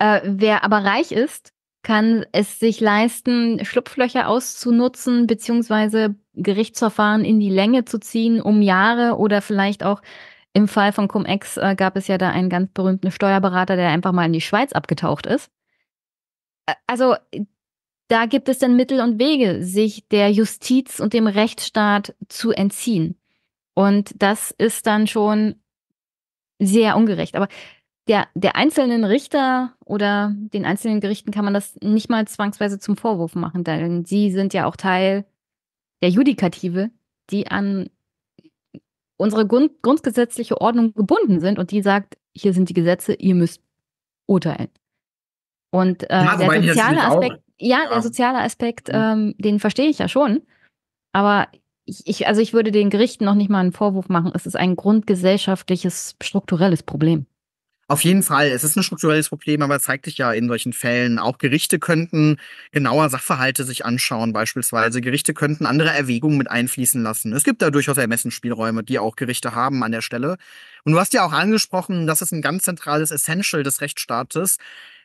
A: Äh, wer aber reich ist, kann es sich leisten, Schlupflöcher auszunutzen, beziehungsweise Gerichtsverfahren in die Länge zu ziehen, um Jahre oder vielleicht auch im Fall von Cum-Ex äh, gab es ja da einen ganz berühmten Steuerberater, der einfach mal in die Schweiz abgetaucht ist. Also da gibt es dann Mittel und Wege, sich der Justiz und dem Rechtsstaat zu entziehen. Und das ist dann schon sehr ungerecht. Aber der, der einzelnen Richter oder den einzelnen Gerichten kann man das nicht mal zwangsweise zum Vorwurf machen, denn sie sind ja auch Teil der Judikative, die an unsere Grund grundgesetzliche Ordnung gebunden sind und die sagt, hier sind die Gesetze, ihr müsst urteilen. Und äh, ja, der soziale Aspekt ja, der soziale Aspekt, mhm. ähm, den verstehe ich ja schon. Aber ich, ich, also ich würde den Gerichten noch nicht mal einen Vorwurf machen. Es ist ein grundgesellschaftliches, strukturelles Problem.
B: Auf jeden Fall, es ist ein strukturelles Problem, aber zeigt sich ja in solchen Fällen. Auch Gerichte könnten genauer Sachverhalte sich anschauen, beispielsweise. Gerichte könnten andere Erwägungen mit einfließen lassen. Es gibt da durchaus Ermessensspielräume, die auch Gerichte haben an der Stelle. Und du hast ja auch angesprochen, das ist ein ganz zentrales Essential des Rechtsstaates.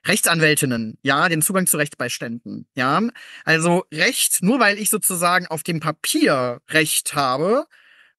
B: Rechtsanwältinnen, ja, den Zugang zu Rechtsbeiständen, ja. Also Recht, nur weil ich sozusagen auf dem Papier Recht habe,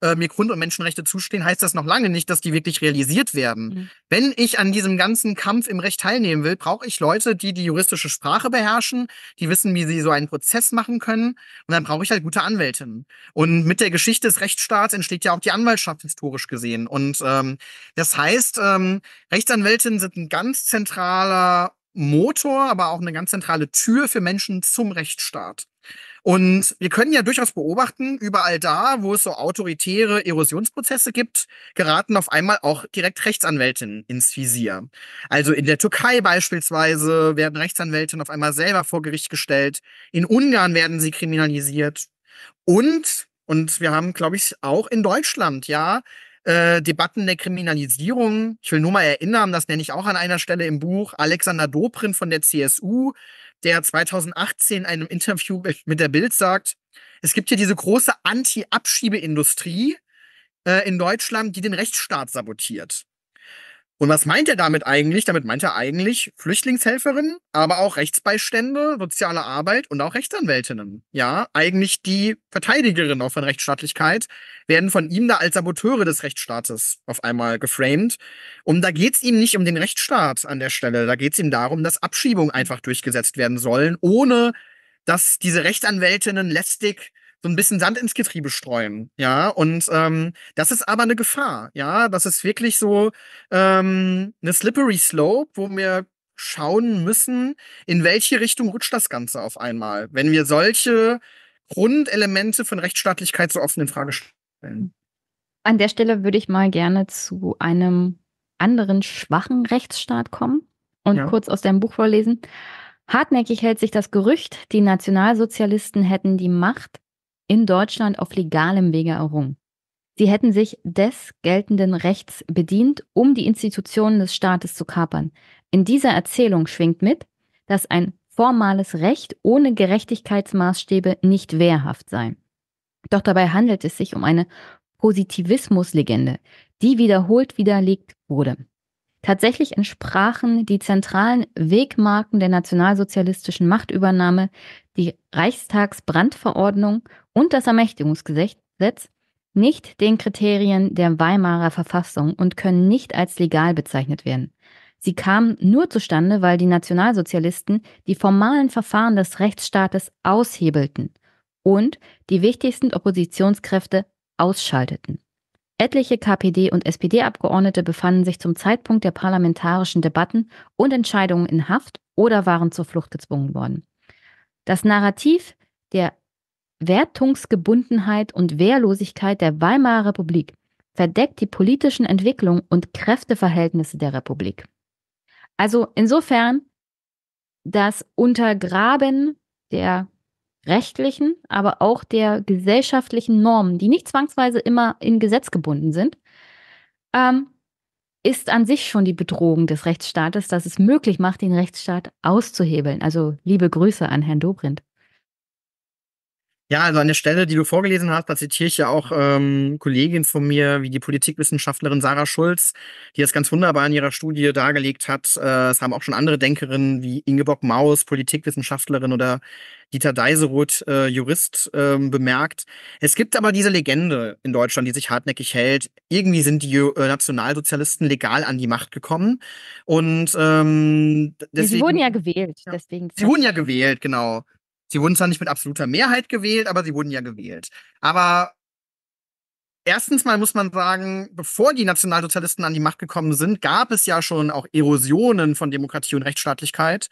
B: äh, mir Grund- und Menschenrechte zustehen, heißt das noch lange nicht, dass die wirklich realisiert werden. Mhm. Wenn ich an diesem ganzen Kampf im Recht teilnehmen will, brauche ich Leute, die die juristische Sprache beherrschen, die wissen, wie sie so einen Prozess machen können. Und dann brauche ich halt gute Anwältinnen. Und mit der Geschichte des Rechtsstaats entsteht ja auch die Anwaltschaft historisch gesehen. Und ähm, das heißt, ähm, Rechtsanwältinnen sind ein ganz zentraler Motor, aber auch eine ganz zentrale Tür für Menschen zum Rechtsstaat. Und wir können ja durchaus beobachten, überall da, wo es so autoritäre Erosionsprozesse gibt, geraten auf einmal auch direkt Rechtsanwältinnen ins Visier. Also in der Türkei beispielsweise werden Rechtsanwältinnen auf einmal selber vor Gericht gestellt. In Ungarn werden sie kriminalisiert. Und, und wir haben, glaube ich, auch in Deutschland, ja, äh, Debatten der Kriminalisierung. Ich will nur mal erinnern, das nenne ich auch an einer Stelle im Buch, Alexander Dobrin von der CSU, der 2018 in einem Interview mit der Bild sagt, es gibt hier diese große Anti-Abschiebeindustrie äh, in Deutschland, die den Rechtsstaat sabotiert. Und was meint er damit eigentlich? Damit meint er eigentlich Flüchtlingshelferinnen, aber auch Rechtsbeistände, soziale Arbeit und auch Rechtsanwältinnen. Ja, eigentlich die Verteidigerinnen von Rechtsstaatlichkeit werden von ihm da als Saboteure des Rechtsstaates auf einmal geframed. Und da geht's ihm nicht um den Rechtsstaat an der Stelle. Da geht's ihm darum, dass Abschiebungen einfach durchgesetzt werden sollen, ohne dass diese Rechtsanwältinnen lästig so ein bisschen Sand ins Getriebe streuen, ja. Und ähm, das ist aber eine Gefahr, ja. Das ist wirklich so ähm, eine slippery slope, wo wir schauen müssen, in welche Richtung rutscht das Ganze auf einmal, wenn wir solche Grundelemente von Rechtsstaatlichkeit so offen in Frage stellen.
A: An der Stelle würde ich mal gerne zu einem anderen schwachen Rechtsstaat kommen und ja. kurz aus deinem Buch vorlesen. Hartnäckig hält sich das Gerücht, die Nationalsozialisten hätten die Macht in Deutschland auf legalem Wege errungen. Sie hätten sich des geltenden Rechts bedient, um die Institutionen des Staates zu kapern. In dieser Erzählung schwingt mit, dass ein formales Recht ohne Gerechtigkeitsmaßstäbe nicht wehrhaft sei. Doch dabei handelt es sich um eine Positivismuslegende, die wiederholt widerlegt wurde. Tatsächlich entsprachen die zentralen Wegmarken der nationalsozialistischen Machtübernahme die Reichstagsbrandverordnung und das Ermächtigungsgesetz nicht den Kriterien der Weimarer Verfassung und können nicht als legal bezeichnet werden. Sie kamen nur zustande, weil die Nationalsozialisten die formalen Verfahren des Rechtsstaates aushebelten und die wichtigsten Oppositionskräfte ausschalteten. Etliche KPD- und SPD-Abgeordnete befanden sich zum Zeitpunkt der parlamentarischen Debatten und Entscheidungen in Haft oder waren zur Flucht gezwungen worden. Das Narrativ der Wertungsgebundenheit und Wehrlosigkeit der Weimarer Republik verdeckt die politischen Entwicklungen und Kräfteverhältnisse der Republik. Also insofern das Untergraben der rechtlichen, aber auch der gesellschaftlichen Normen, die nicht zwangsweise immer in Gesetz gebunden sind, ähm, ist an sich schon die Bedrohung des Rechtsstaates, dass es möglich macht, den Rechtsstaat auszuhebeln. Also liebe Grüße an Herrn Dobrindt.
B: Ja, also an der Stelle, die du vorgelesen hast, da zitiere ich ja auch ähm, Kollegin von mir, wie die Politikwissenschaftlerin Sarah Schulz, die das ganz wunderbar in ihrer Studie dargelegt hat. Äh, es haben auch schon andere Denkerinnen wie Ingeborg Maus, Politikwissenschaftlerin oder Dieter Deiseroth, äh, Jurist, ähm, bemerkt. Es gibt aber diese Legende in Deutschland, die sich hartnäckig hält. Irgendwie sind die äh, Nationalsozialisten legal an die Macht gekommen. Und ähm, deswegen, Sie wurden ja
A: gewählt, deswegen. Sie wurden ja
B: gewählt, genau. Sie wurden zwar nicht mit absoluter Mehrheit gewählt, aber sie wurden ja gewählt. Aber erstens mal muss man sagen, bevor die Nationalsozialisten an die Macht gekommen sind, gab es ja schon auch Erosionen von Demokratie und Rechtsstaatlichkeit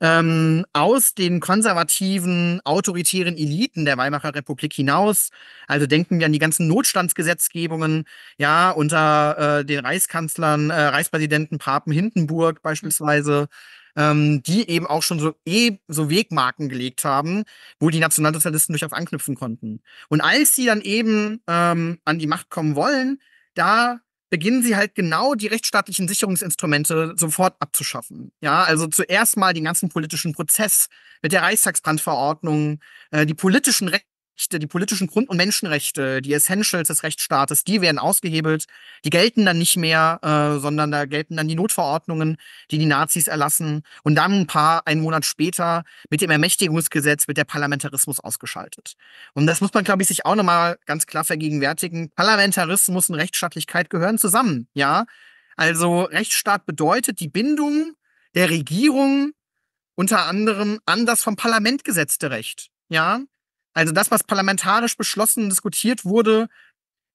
B: ähm, aus den konservativen, autoritären Eliten der Weimarer Republik hinaus. Also denken wir an die ganzen Notstandsgesetzgebungen, ja, unter äh, den Reichskanzlern, äh, Reichspräsidenten Papen Hindenburg beispielsweise ähm, die eben auch schon so, eh, so Wegmarken gelegt haben, wo die Nationalsozialisten durchaus anknüpfen konnten. Und als sie dann eben ähm, an die Macht kommen wollen, da beginnen sie halt genau die rechtsstaatlichen Sicherungsinstrumente sofort abzuschaffen. Ja, also zuerst mal den ganzen politischen Prozess mit der Reichstagsbrandverordnung, äh, die politischen Rechte die politischen Grund- und Menschenrechte, die Essentials des Rechtsstaates, die werden ausgehebelt. Die gelten dann nicht mehr, äh, sondern da gelten dann die Notverordnungen, die die Nazis erlassen. Und dann ein paar, einen Monat später, mit dem Ermächtigungsgesetz wird der Parlamentarismus ausgeschaltet. Und das muss man, glaube ich, sich auch nochmal ganz klar vergegenwärtigen. Parlamentarismus und Rechtsstaatlichkeit gehören zusammen, ja. Also Rechtsstaat bedeutet die Bindung der Regierung unter anderem an das vom Parlament gesetzte Recht. Ja, also das, was parlamentarisch beschlossen und diskutiert wurde,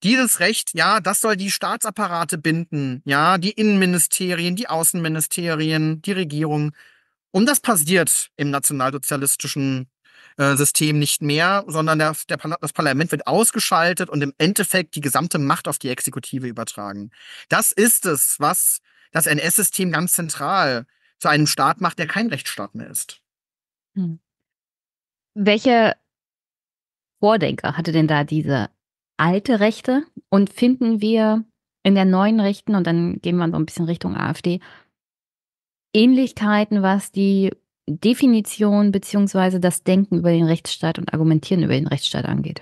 B: dieses Recht, ja, das soll die Staatsapparate binden, ja, die Innenministerien, die Außenministerien, die Regierung. Und das passiert im nationalsozialistischen äh, System nicht mehr, sondern der, der, das Parlament wird ausgeschaltet und im Endeffekt die gesamte Macht auf die Exekutive übertragen. Das ist es, was das NS-System ganz zentral zu einem Staat macht, der kein Rechtsstaat mehr ist.
A: Hm. Welche Vordenker hatte denn da diese alte Rechte und finden wir in der neuen Rechten, und dann gehen wir so ein bisschen Richtung AfD, Ähnlichkeiten, was die Definition beziehungsweise das Denken über den Rechtsstaat und Argumentieren über den Rechtsstaat angeht.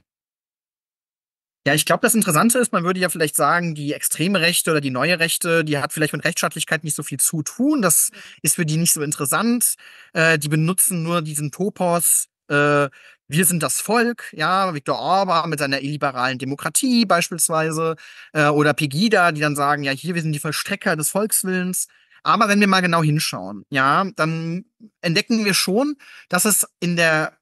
B: Ja, ich glaube, das Interessante ist, man würde ja vielleicht sagen, die extreme Rechte oder die neue Rechte, die hat vielleicht mit Rechtsstaatlichkeit nicht so viel zu tun. Das mhm. ist für die nicht so interessant. Äh, die benutzen nur diesen Topos, äh, wir sind das Volk, ja, Viktor Orban mit seiner illiberalen Demokratie beispielsweise äh, oder Pegida, die dann sagen, ja, hier, wir sind die Vollstrecker des Volkswillens. Aber wenn wir mal genau hinschauen, ja, dann entdecken wir schon, dass es in der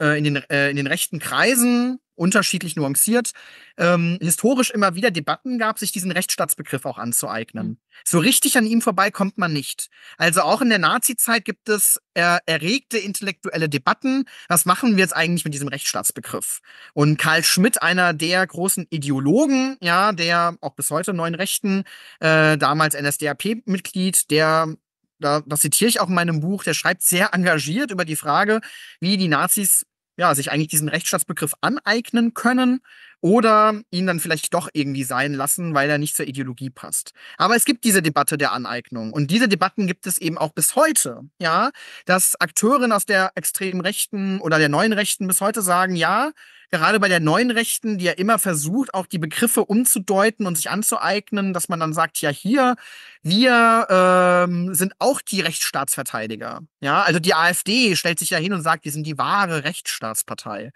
B: äh, in den, äh, in den rechten Kreisen unterschiedlich nuanciert. Ähm, historisch immer wieder Debatten gab, sich diesen Rechtsstaatsbegriff auch anzueignen. Mhm. So richtig an ihm vorbei kommt man nicht. Also auch in der Nazi-Zeit gibt es äh, erregte intellektuelle Debatten. Was machen wir jetzt eigentlich mit diesem Rechtsstaatsbegriff? Und Karl Schmidt, einer der großen Ideologen, ja, der auch bis heute neuen Rechten, äh, damals NSDAP-Mitglied, der da, das zitiere ich auch in meinem Buch, der schreibt sehr engagiert über die Frage, wie die Nazis ja, sich eigentlich diesen Rechtsstaatsbegriff aneignen können oder ihn dann vielleicht doch irgendwie sein lassen, weil er nicht zur Ideologie passt. Aber es gibt diese Debatte der Aneignung und diese Debatten gibt es eben auch bis heute, ja, dass Akteurinnen aus der extremen Rechten oder der neuen Rechten bis heute sagen, ja, gerade bei der neuen Rechten, die ja immer versucht, auch die Begriffe umzudeuten und sich anzueignen, dass man dann sagt, ja, hier, wir ähm, sind auch die Rechtsstaatsverteidiger. Ja, also die AfD stellt sich ja hin und sagt, wir sind die wahre Rechtsstaatspartei.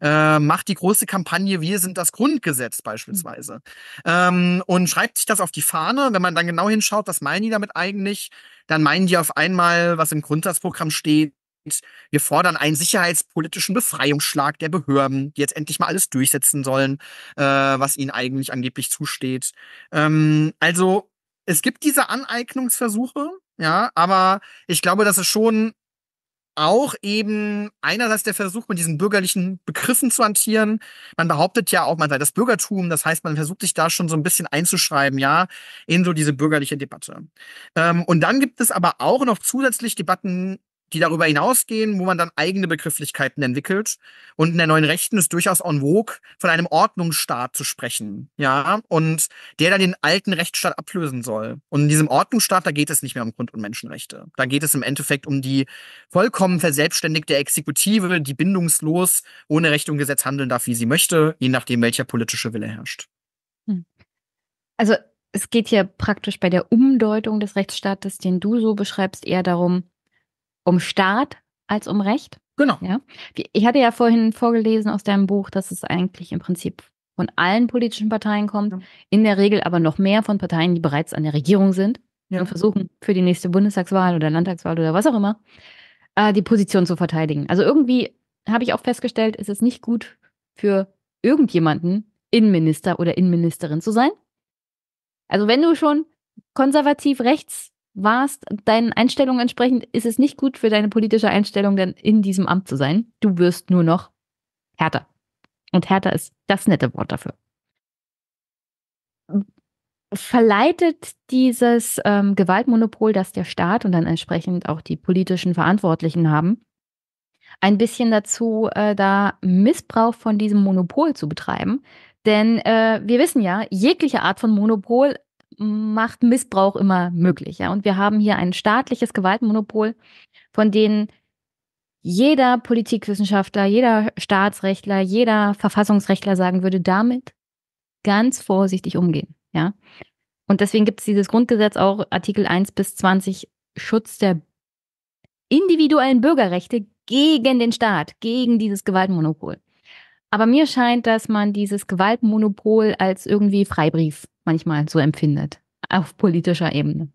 B: Äh, macht die große Kampagne, wir sind das Grundgesetz beispielsweise. Ähm, und schreibt sich das auf die Fahne. Wenn man dann genau hinschaut, was meinen die damit eigentlich, dann meinen die auf einmal, was im Grundsatzprogramm steht, wir fordern einen sicherheitspolitischen Befreiungsschlag der Behörden, die jetzt endlich mal alles durchsetzen sollen, äh, was ihnen eigentlich angeblich zusteht. Ähm, also es gibt diese Aneignungsversuche, ja, aber ich glaube, dass es schon auch eben einerseits der Versuch, mit diesen bürgerlichen Begriffen zu hantieren. Man behauptet ja auch, man sei das Bürgertum. Das heißt, man versucht sich da schon so ein bisschen einzuschreiben, ja, in so diese bürgerliche Debatte. Ähm, und dann gibt es aber auch noch zusätzlich Debatten die darüber hinausgehen, wo man dann eigene Begrifflichkeiten entwickelt. Und in der neuen Rechten ist durchaus en vogue, von einem Ordnungsstaat zu sprechen. Ja, und der dann den alten Rechtsstaat ablösen soll. Und in diesem Ordnungsstaat, da geht es nicht mehr um Grund- und Menschenrechte. Da geht es im Endeffekt um die vollkommen verselbstständigte Exekutive, die bindungslos ohne Recht und Gesetz handeln darf, wie sie möchte, je nachdem, welcher politische Wille herrscht.
A: Hm. Also es geht hier praktisch bei der Umdeutung des Rechtsstaates, den du so beschreibst, eher darum, um Staat als um Recht. Genau. Ja? Ich hatte ja vorhin vorgelesen aus deinem Buch, dass es eigentlich im Prinzip von allen politischen Parteien kommt, ja. in der Regel aber noch mehr von Parteien, die bereits an der Regierung sind ja. und versuchen für die nächste Bundestagswahl oder Landtagswahl oder was auch immer, äh, die Position zu verteidigen. Also irgendwie habe ich auch festgestellt, ist es nicht gut für irgendjemanden, Innenminister oder Innenministerin zu sein. Also wenn du schon konservativ rechts warst, deinen Einstellungen entsprechend, ist es nicht gut für deine politische Einstellung, denn in diesem Amt zu sein. Du wirst nur noch härter. Und härter ist das nette Wort dafür. Verleitet dieses ähm, Gewaltmonopol, das der Staat und dann entsprechend auch die politischen Verantwortlichen haben, ein bisschen dazu, äh, da Missbrauch von diesem Monopol zu betreiben. Denn äh, wir wissen ja, jegliche Art von Monopol macht Missbrauch immer möglich. Ja? Und wir haben hier ein staatliches Gewaltmonopol, von dem jeder Politikwissenschaftler, jeder Staatsrechtler, jeder Verfassungsrechtler sagen würde, damit ganz vorsichtig umgehen. Ja? Und deswegen gibt es dieses Grundgesetz auch Artikel 1 bis 20 Schutz der individuellen Bürgerrechte gegen den Staat, gegen dieses Gewaltmonopol. Aber mir scheint, dass man dieses Gewaltmonopol als irgendwie Freibrief manchmal so empfindet, auf politischer Ebene.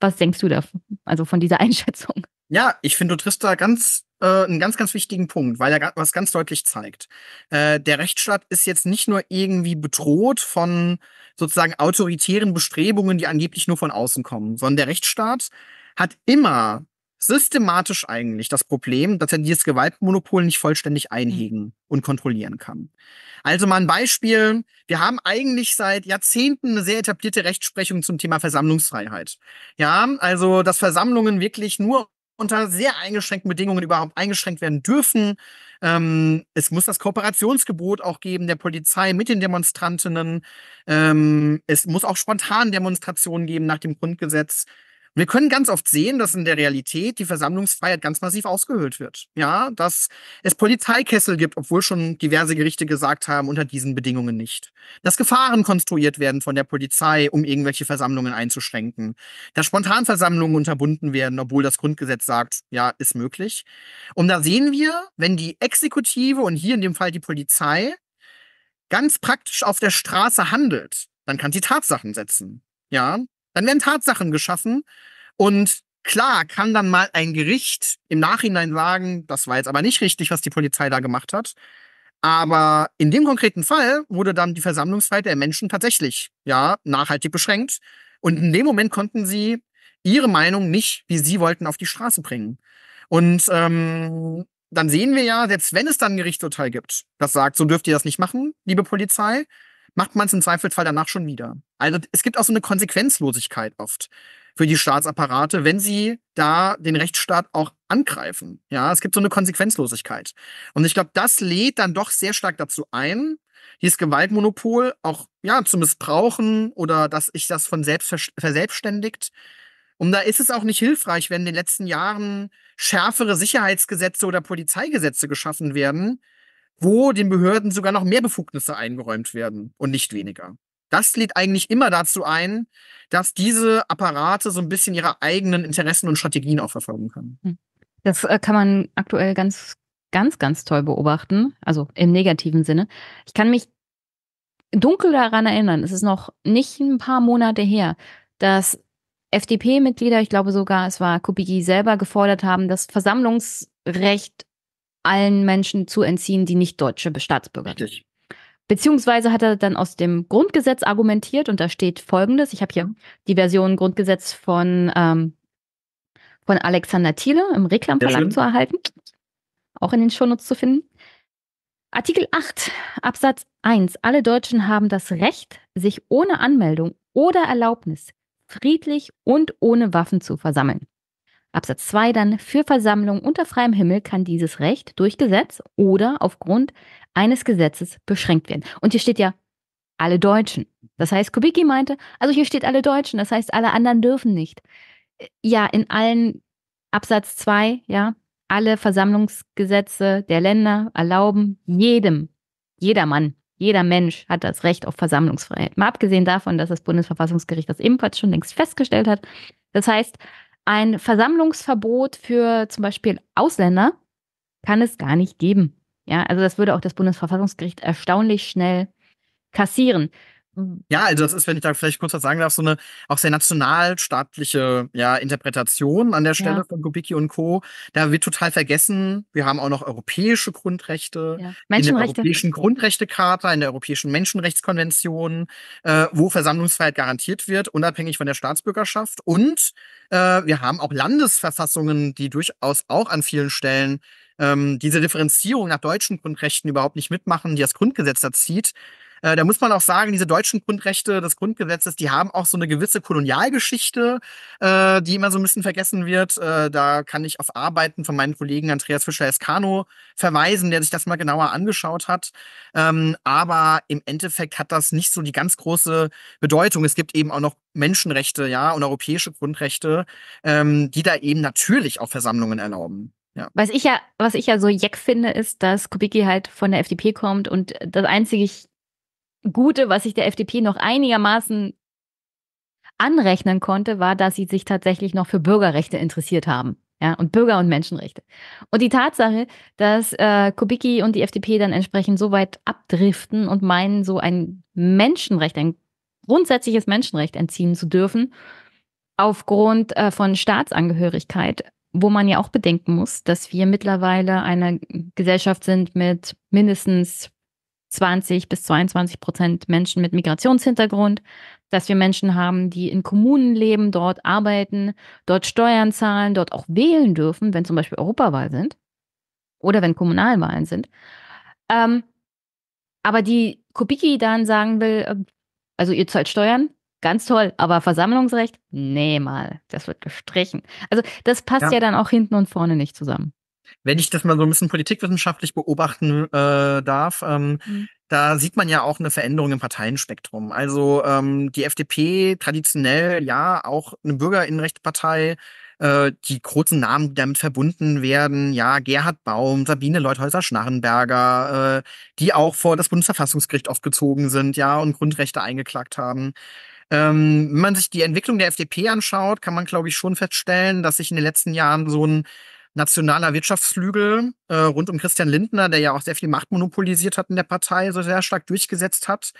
A: Was denkst du da, also von dieser Einschätzung?
B: Ja, ich finde, du triffst da ganz äh, einen ganz, ganz wichtigen Punkt, weil er was ganz deutlich zeigt. Äh, der Rechtsstaat ist jetzt nicht nur irgendwie bedroht von sozusagen autoritären Bestrebungen, die angeblich nur von außen kommen, sondern der Rechtsstaat hat immer systematisch eigentlich das Problem, dass er dieses Gewaltmonopol nicht vollständig mhm. einhegen und kontrollieren kann. Also mal ein Beispiel. Wir haben eigentlich seit Jahrzehnten eine sehr etablierte Rechtsprechung zum Thema Versammlungsfreiheit. Ja, also, dass Versammlungen wirklich nur unter sehr eingeschränkten Bedingungen überhaupt eingeschränkt werden dürfen. Ähm, es muss das Kooperationsgebot auch geben der Polizei mit den Demonstrantinnen. Ähm, es muss auch spontan Demonstrationen geben nach dem Grundgesetz. Wir können ganz oft sehen, dass in der Realität die Versammlungsfreiheit ganz massiv ausgehöhlt wird. Ja, dass es Polizeikessel gibt, obwohl schon diverse Gerichte gesagt haben, unter diesen Bedingungen nicht. Dass Gefahren konstruiert werden von der Polizei, um irgendwelche Versammlungen einzuschränken. Dass Spontanversammlungen unterbunden werden, obwohl das Grundgesetz sagt, ja, ist möglich. Und da sehen wir, wenn die Exekutive und hier in dem Fall die Polizei ganz praktisch auf der Straße handelt, dann kann sie Tatsachen setzen. Ja, dann werden Tatsachen geschaffen und klar kann dann mal ein Gericht im Nachhinein sagen, das war jetzt aber nicht richtig, was die Polizei da gemacht hat. Aber in dem konkreten Fall wurde dann die Versammlungsfreiheit der Menschen tatsächlich ja nachhaltig beschränkt. Und in dem Moment konnten sie ihre Meinung nicht, wie sie wollten, auf die Straße bringen. Und ähm, dann sehen wir ja, selbst wenn es dann ein Gerichtsurteil gibt, das sagt, so dürft ihr das nicht machen, liebe Polizei, macht man es im Zweifelsfall danach schon wieder. Also es gibt auch so eine Konsequenzlosigkeit oft für die Staatsapparate, wenn sie da den Rechtsstaat auch angreifen. Ja, es gibt so eine Konsequenzlosigkeit. Und ich glaube, das lädt dann doch sehr stark dazu ein, dieses Gewaltmonopol auch ja zu missbrauchen oder dass ich das von selbst verselbstständigt. Und da ist es auch nicht hilfreich, wenn in den letzten Jahren schärfere Sicherheitsgesetze oder Polizeigesetze geschaffen werden, wo den Behörden sogar noch mehr Befugnisse eingeräumt werden und nicht weniger. Das lädt eigentlich immer dazu ein, dass diese Apparate so ein bisschen ihre eigenen Interessen und Strategien auch verfolgen können. Hm.
A: Das äh, kann man aktuell ganz, ganz, ganz toll beobachten, also im negativen Sinne. Ich kann mich dunkel daran erinnern, es ist noch nicht ein paar Monate her, dass FDP-Mitglieder, ich glaube sogar, es war Kubicki selber gefordert haben, das Versammlungsrecht allen Menschen zu entziehen, die nicht deutsche Staatsbürger sind. Beziehungsweise hat er dann aus dem Grundgesetz argumentiert und da steht folgendes: Ich habe hier mhm. die Version Grundgesetz von, ähm, von Alexander Thiele im Reklamverlag zu erhalten, auch in den Shownotes zu finden. Artikel 8 Absatz 1. Alle Deutschen haben das Recht, sich ohne Anmeldung oder Erlaubnis friedlich und ohne Waffen zu versammeln. Absatz 2 dann, für Versammlungen unter freiem Himmel kann dieses Recht durch Gesetz oder aufgrund eines Gesetzes beschränkt werden. Und hier steht ja alle Deutschen. Das heißt, Kubicki meinte, also hier steht alle Deutschen, das heißt, alle anderen dürfen nicht. Äh, ja, in allen Absatz 2, ja, alle Versammlungsgesetze der Länder erlauben jedem, jedermann, jeder Mensch hat das Recht auf Versammlungsfreiheit. Mal abgesehen davon, dass das Bundesverfassungsgericht das ebenfalls schon längst festgestellt hat. Das heißt, ein Versammlungsverbot für zum Beispiel Ausländer kann es gar nicht geben. Ja, also das würde auch das Bundesverfassungsgericht erstaunlich schnell kassieren.
B: Mhm. Ja, also das ist, wenn ich da vielleicht kurz was sagen darf, so eine auch sehr nationalstaatliche ja, Interpretation an der Stelle ja. von Kubicki und Co. Da wird total vergessen, wir haben auch noch europäische Grundrechte, ja. in der europäischen Grundrechtecharta, in der europäischen Menschenrechtskonvention, äh, wo Versammlungsfreiheit garantiert wird, unabhängig von der Staatsbürgerschaft. Und äh, wir haben auch Landesverfassungen, die durchaus auch an vielen Stellen ähm, diese Differenzierung nach deutschen Grundrechten überhaupt nicht mitmachen, die das Grundgesetz da zieht. Äh, da muss man auch sagen, diese deutschen Grundrechte des Grundgesetzes, die haben auch so eine gewisse Kolonialgeschichte, äh, die immer so ein bisschen vergessen wird. Äh, da kann ich auf Arbeiten von meinem Kollegen Andreas Fischer-Escano verweisen, der sich das mal genauer angeschaut hat. Ähm, aber im Endeffekt hat das nicht so die ganz große Bedeutung. Es gibt eben auch noch Menschenrechte, ja, und europäische Grundrechte, ähm, die da eben natürlich auch Versammlungen erlauben. Ja. Was
A: ich ja, was ich ja so jeck finde, ist, dass Kubicki halt von der FDP kommt und das einzige Gute, was ich der FDP noch einigermaßen anrechnen konnte, war, dass sie sich tatsächlich noch für Bürgerrechte interessiert haben. Ja, und Bürger- und Menschenrechte. Und die Tatsache, dass äh, Kubicki und die FDP dann entsprechend so weit abdriften und meinen, so ein Menschenrecht, ein grundsätzliches Menschenrecht entziehen zu dürfen, aufgrund äh, von Staatsangehörigkeit, wo man ja auch bedenken muss, dass wir mittlerweile eine Gesellschaft sind mit mindestens 20 bis 22 Prozent Menschen mit Migrationshintergrund, dass wir Menschen haben, die in Kommunen leben, dort arbeiten, dort Steuern zahlen, dort auch wählen dürfen, wenn zum Beispiel Europawahl sind oder wenn Kommunalwahlen sind. Ähm, aber die Kubicki dann sagen will, ähm, also ihr zahlt Steuern, ganz toll, aber Versammlungsrecht, nee mal, das wird gestrichen. Also das passt ja, ja dann auch hinten und vorne nicht zusammen
B: wenn ich das mal so ein bisschen politikwissenschaftlich beobachten äh, darf, ähm, mhm. da sieht man ja auch eine Veränderung im Parteienspektrum. Also ähm, die FDP traditionell ja auch eine Bürgerinnenrechtspartei, äh, die großen Namen, die damit verbunden werden, ja, Gerhard Baum, Sabine Leuthäuser-Schnarrenberger, äh, die auch vor das Bundesverfassungsgericht oft gezogen sind, ja, und Grundrechte eingeklagt haben. Ähm, wenn man sich die Entwicklung der FDP anschaut, kann man, glaube ich, schon feststellen, dass sich in den letzten Jahren so ein nationaler Wirtschaftsflügel äh, rund um Christian Lindner, der ja auch sehr viel Macht monopolisiert hat in der Partei, so sehr stark durchgesetzt hat.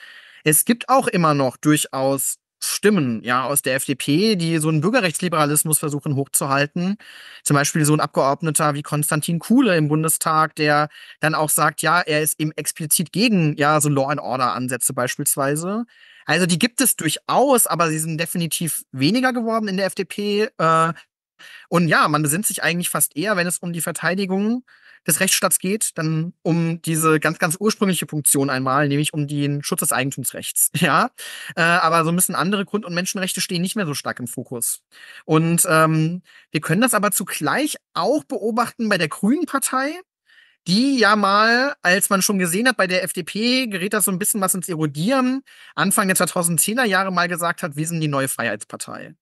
B: Es gibt auch immer noch durchaus Stimmen ja aus der FDP, die so einen Bürgerrechtsliberalismus versuchen hochzuhalten. Zum Beispiel so ein Abgeordneter wie Konstantin Kuhle im Bundestag, der dann auch sagt, ja, er ist eben explizit gegen ja so Law and Order Ansätze beispielsweise. Also die gibt es durchaus, aber sie sind definitiv weniger geworden in der FDP. Äh, und ja, man besinnt sich eigentlich fast eher, wenn es um die Verteidigung des Rechtsstaats geht, dann um diese ganz, ganz ursprüngliche Funktion einmal, nämlich um den Schutz des Eigentumsrechts. Ja, äh, aber so müssen andere Grund- und Menschenrechte stehen nicht mehr so stark im Fokus. Und ähm, wir können das aber zugleich auch beobachten bei der Grünen Partei, die ja mal, als man schon gesehen hat, bei der FDP gerät das so ein bisschen was ins Erodieren, Anfang der 2010er Jahre mal gesagt hat, wir sind die neue Freiheitspartei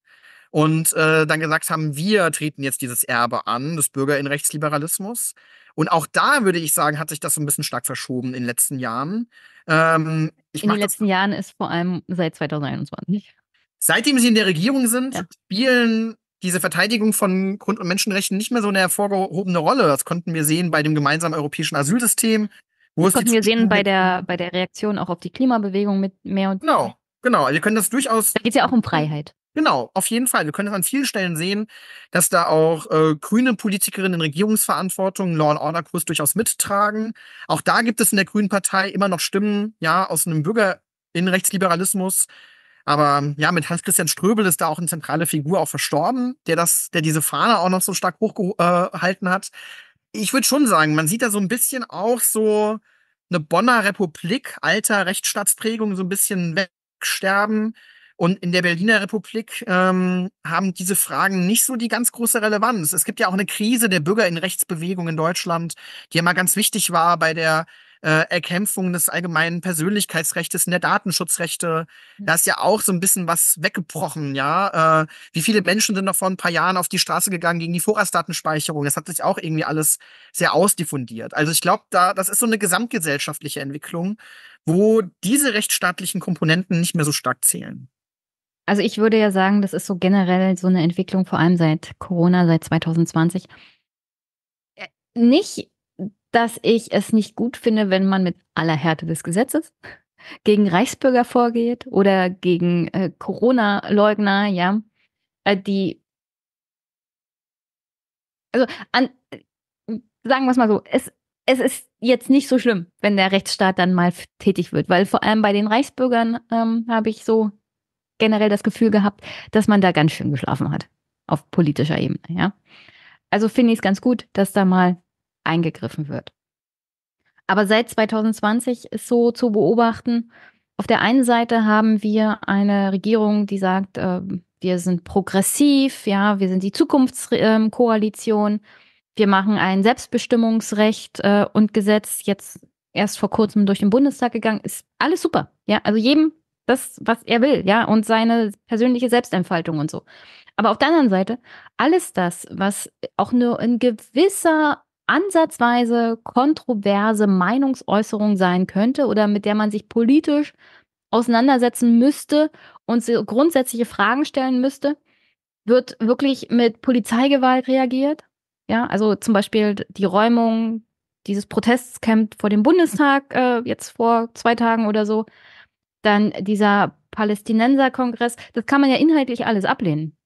B: und äh, dann gesagt haben, wir treten jetzt dieses Erbe an des Bürgerinrechtsliberalismus. Und auch da würde ich sagen, hat sich das so ein bisschen stark verschoben in den letzten Jahren. Ähm, in den letzten Jahren ist vor allem seit 2021. Seitdem sie in der Regierung sind, ja. spielen diese Verteidigung von Grund- und Menschenrechten nicht mehr so eine hervorgehobene Rolle. Das konnten wir sehen bei dem gemeinsamen europäischen Asylsystem. Wo das konnten wir sehen bei
A: der, bei der Reaktion auch auf die Klimabewegung mit mehr und mehr. Genau,
B: genau. Wir also können das durchaus. Da geht es ja auch um mhm. Freiheit. Genau, auf jeden Fall. Wir können es an vielen Stellen sehen, dass da auch äh, grüne Politikerinnen in Regierungsverantwortung Law and Order Kurs durchaus mittragen. Auch da gibt es in der Grünen Partei immer noch Stimmen, ja, aus einem Bürgerinnenrechtsliberalismus. Aber ja, mit Hans-Christian Ströbel ist da auch eine zentrale Figur auch verstorben, der das, der diese Fahne auch noch so stark hochgehalten äh, hat. Ich würde schon sagen, man sieht da so ein bisschen auch so eine Bonner Republik alter Rechtsstaatsprägung so ein bisschen wegsterben. Und in der Berliner Republik ähm, haben diese Fragen nicht so die ganz große Relevanz. Es gibt ja auch eine Krise der Bürger in Rechtsbewegung in Deutschland, die ja mal ganz wichtig war bei der äh, Erkämpfung des allgemeinen Persönlichkeitsrechts und der Datenschutzrechte. Hm. Da ist ja auch so ein bisschen was weggebrochen, ja. Äh, wie viele Menschen sind noch vor ein paar Jahren auf die Straße gegangen gegen die Vorratsdatenspeicherung? Das hat sich auch irgendwie alles sehr ausdiffundiert. Also ich glaube, da, das ist so eine gesamtgesellschaftliche Entwicklung, wo diese rechtsstaatlichen Komponenten nicht mehr so stark zählen.
A: Also ich würde ja sagen, das ist so generell so eine Entwicklung, vor allem seit Corona, seit 2020. Äh, nicht, dass ich es nicht gut finde, wenn man mit aller Härte des Gesetzes gegen Reichsbürger vorgeht oder gegen äh, Corona-Leugner, ja, äh, die also an, äh, sagen wir es mal so, es, es ist jetzt nicht so schlimm, wenn der Rechtsstaat dann mal tätig wird, weil vor allem bei den Reichsbürgern ähm, habe ich so generell das Gefühl gehabt, dass man da ganz schön geschlafen hat. Auf politischer Ebene, ja. Also finde ich es ganz gut, dass da mal eingegriffen wird. Aber seit 2020 ist so zu beobachten, auf der einen Seite haben wir eine Regierung, die sagt, äh, wir sind progressiv, ja, wir sind die Zukunftskoalition, ähm, wir machen ein Selbstbestimmungsrecht äh, und Gesetz jetzt erst vor kurzem durch den Bundestag gegangen, ist alles super, ja, also jedem das, was er will, ja, und seine persönliche Selbstentfaltung und so. Aber auf der anderen Seite, alles das, was auch nur in gewisser ansatzweise kontroverse Meinungsäußerung sein könnte oder mit der man sich politisch auseinandersetzen müsste und grundsätzliche Fragen stellen müsste, wird wirklich mit Polizeigewalt reagiert. Ja, also zum Beispiel die Räumung dieses Protestcamp vor dem Bundestag äh, jetzt vor zwei Tagen oder so dann dieser Palästinenserkongress, das kann man ja inhaltlich alles ablehnen.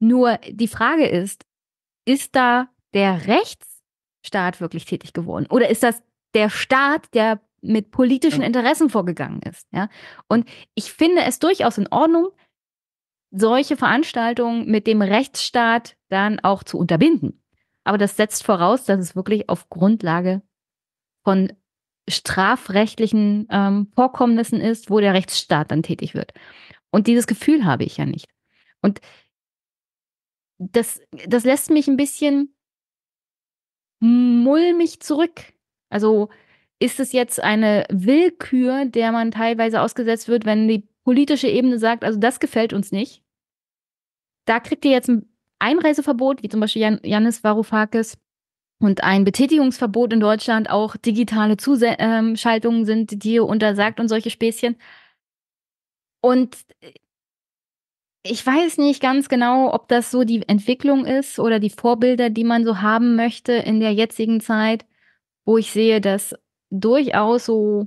A: Nur die Frage ist, ist da der Rechtsstaat wirklich tätig geworden? Oder ist das der Staat, der mit politischen Interessen vorgegangen ist? Ja? Und ich finde es durchaus in Ordnung, solche Veranstaltungen mit dem Rechtsstaat dann auch zu unterbinden. Aber das setzt voraus, dass es wirklich auf Grundlage von strafrechtlichen ähm, Vorkommnissen ist, wo der Rechtsstaat dann tätig wird. Und dieses Gefühl habe ich ja nicht. Und das, das lässt mich ein bisschen mulmig zurück. Also ist es jetzt eine Willkür, der man teilweise ausgesetzt wird, wenn die politische Ebene sagt, also das gefällt uns nicht. Da kriegt ihr jetzt ein Einreiseverbot, wie zum Beispiel Jan Janis Varoufakis und ein Betätigungsverbot in Deutschland, auch digitale Zuschaltungen ähm, sind dir untersagt und solche Späßchen. Und äh, ich weiß nicht ganz genau, ob das so die Entwicklung ist oder die Vorbilder, die man so haben möchte in der jetzigen Zeit, wo ich sehe, dass durchaus so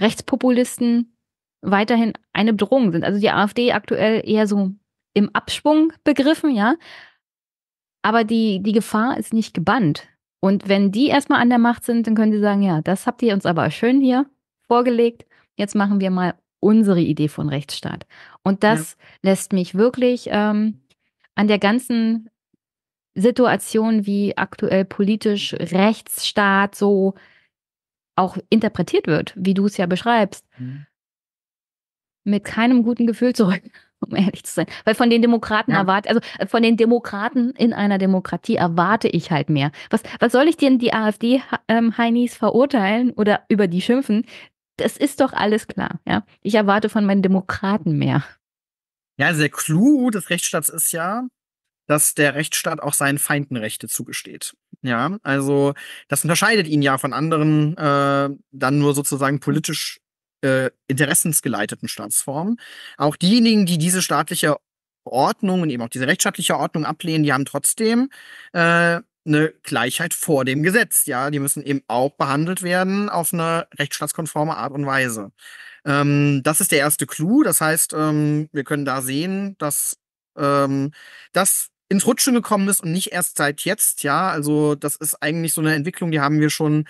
A: Rechtspopulisten weiterhin eine Bedrohung sind. Also die AfD aktuell eher so im Abschwung begriffen, ja. Aber die, die Gefahr ist nicht gebannt. Und wenn die erstmal an der Macht sind, dann können sie sagen, ja, das habt ihr uns aber schön hier vorgelegt. Jetzt machen wir mal unsere Idee von Rechtsstaat. Und das ja. lässt mich wirklich ähm, an der ganzen Situation, wie aktuell politisch Rechtsstaat so auch interpretiert wird, wie du es ja beschreibst, mhm. mit keinem guten Gefühl zurück um ehrlich zu sein. Weil von den Demokraten ja. erwarte, also äh, von den Demokraten in einer Demokratie erwarte ich halt mehr. Was, was soll ich denn die AfD-Heinis ähm, verurteilen oder über die schimpfen? Das ist doch alles klar, ja. Ich erwarte von meinen Demokraten mehr.
B: Ja, also der Clou des Rechtsstaats ist ja, dass der Rechtsstaat auch seinen Feinden Rechte zugesteht. Ja, also das unterscheidet ihn ja von anderen äh, dann nur sozusagen politisch äh, interessensgeleiteten Staatsformen. Auch diejenigen, die diese staatliche Ordnung und eben auch diese rechtsstaatliche Ordnung ablehnen, die haben trotzdem äh, eine Gleichheit vor dem Gesetz. Ja, die müssen eben auch behandelt werden auf eine rechtsstaatskonforme Art und Weise. Ähm, das ist der erste Clou. Das heißt, ähm, wir können da sehen, dass ähm, das ins Rutschen gekommen ist und nicht erst seit jetzt. Ja, also das ist eigentlich so eine Entwicklung, die haben wir schon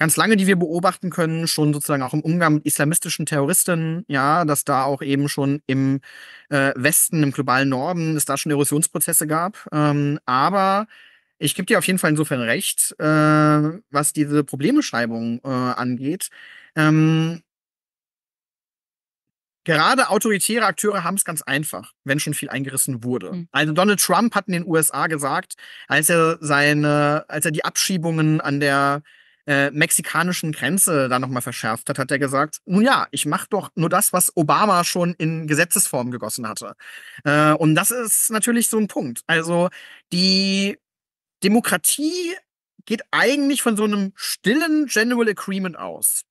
B: ganz lange, die wir beobachten können, schon sozusagen auch im Umgang mit islamistischen Terroristen, ja, dass da auch eben schon im äh, Westen, im globalen Norden, es da schon Erosionsprozesse gab. Ähm, aber ich gebe dir auf jeden Fall insofern recht, äh, was diese Problembeschreibung äh, angeht. Ähm, gerade autoritäre Akteure haben es ganz einfach, wenn schon viel eingerissen wurde. Mhm. Also Donald Trump hat in den USA gesagt, als er seine, als er die Abschiebungen an der äh, mexikanischen Grenze da nochmal verschärft hat, hat er gesagt, nun ja, ich mache doch nur das, was Obama schon in Gesetzesform gegossen hatte. Äh, und das ist natürlich so ein Punkt. Also die Demokratie geht eigentlich von so einem stillen General Agreement aus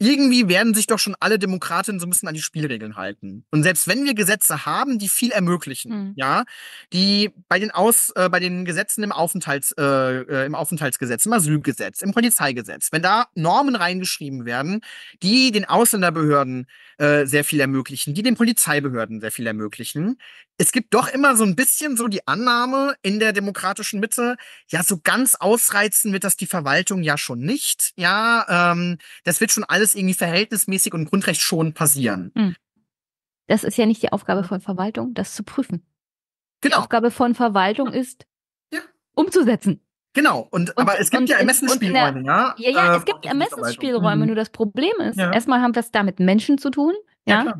B: irgendwie werden sich doch schon alle Demokratinnen so ein bisschen an die Spielregeln halten. Und selbst wenn wir Gesetze haben, die viel ermöglichen, mhm. ja, die bei den Aus, äh, bei den Gesetzen im Aufenthalts, äh, äh im Aufenthaltsgesetz, im Asylgesetz, im Polizeigesetz, wenn da Normen reingeschrieben werden, die den Ausländerbehörden äh, sehr viel ermöglichen, die den Polizeibehörden sehr viel ermöglichen, es gibt doch immer so ein bisschen so die Annahme in der demokratischen Mitte, ja, so ganz ausreizen wird das die Verwaltung ja schon nicht. Ja, ähm, das wird schon alles irgendwie verhältnismäßig und grundrechtsschonend passieren.
A: Mhm. Das ist ja nicht die Aufgabe von Verwaltung, das zu prüfen. Genau. Die Aufgabe von Verwaltung ist,
B: ja. umzusetzen. Genau, und, und aber es gibt und, ja Ermessensspielräume, und, ja. Ja, ja, äh, es gibt Ermessensspielräume, mhm. nur
A: das Problem ist, ja. erstmal haben wir es da mit Menschen zu tun, ja, ja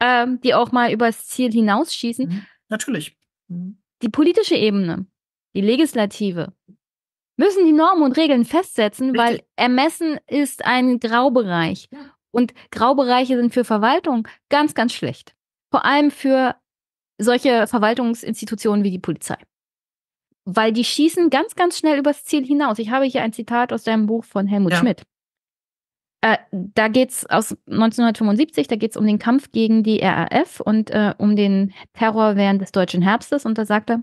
A: ähm, die auch mal übers Ziel hinausschießen. Mhm. Natürlich. Mhm. Die politische Ebene, die Legislative, müssen die Normen und Regeln festsetzen, Richtig. weil Ermessen ist ein Graubereich. Und Graubereiche sind für Verwaltung ganz, ganz schlecht. Vor allem für solche Verwaltungsinstitutionen wie die Polizei. Weil die schießen ganz, ganz schnell übers Ziel hinaus. Ich habe hier ein Zitat aus deinem Buch von Helmut ja. Schmidt. Äh, da geht es aus 1975, da geht es um den Kampf gegen die RAF und äh, um den Terror während des deutschen Herbstes. Und da sagt er,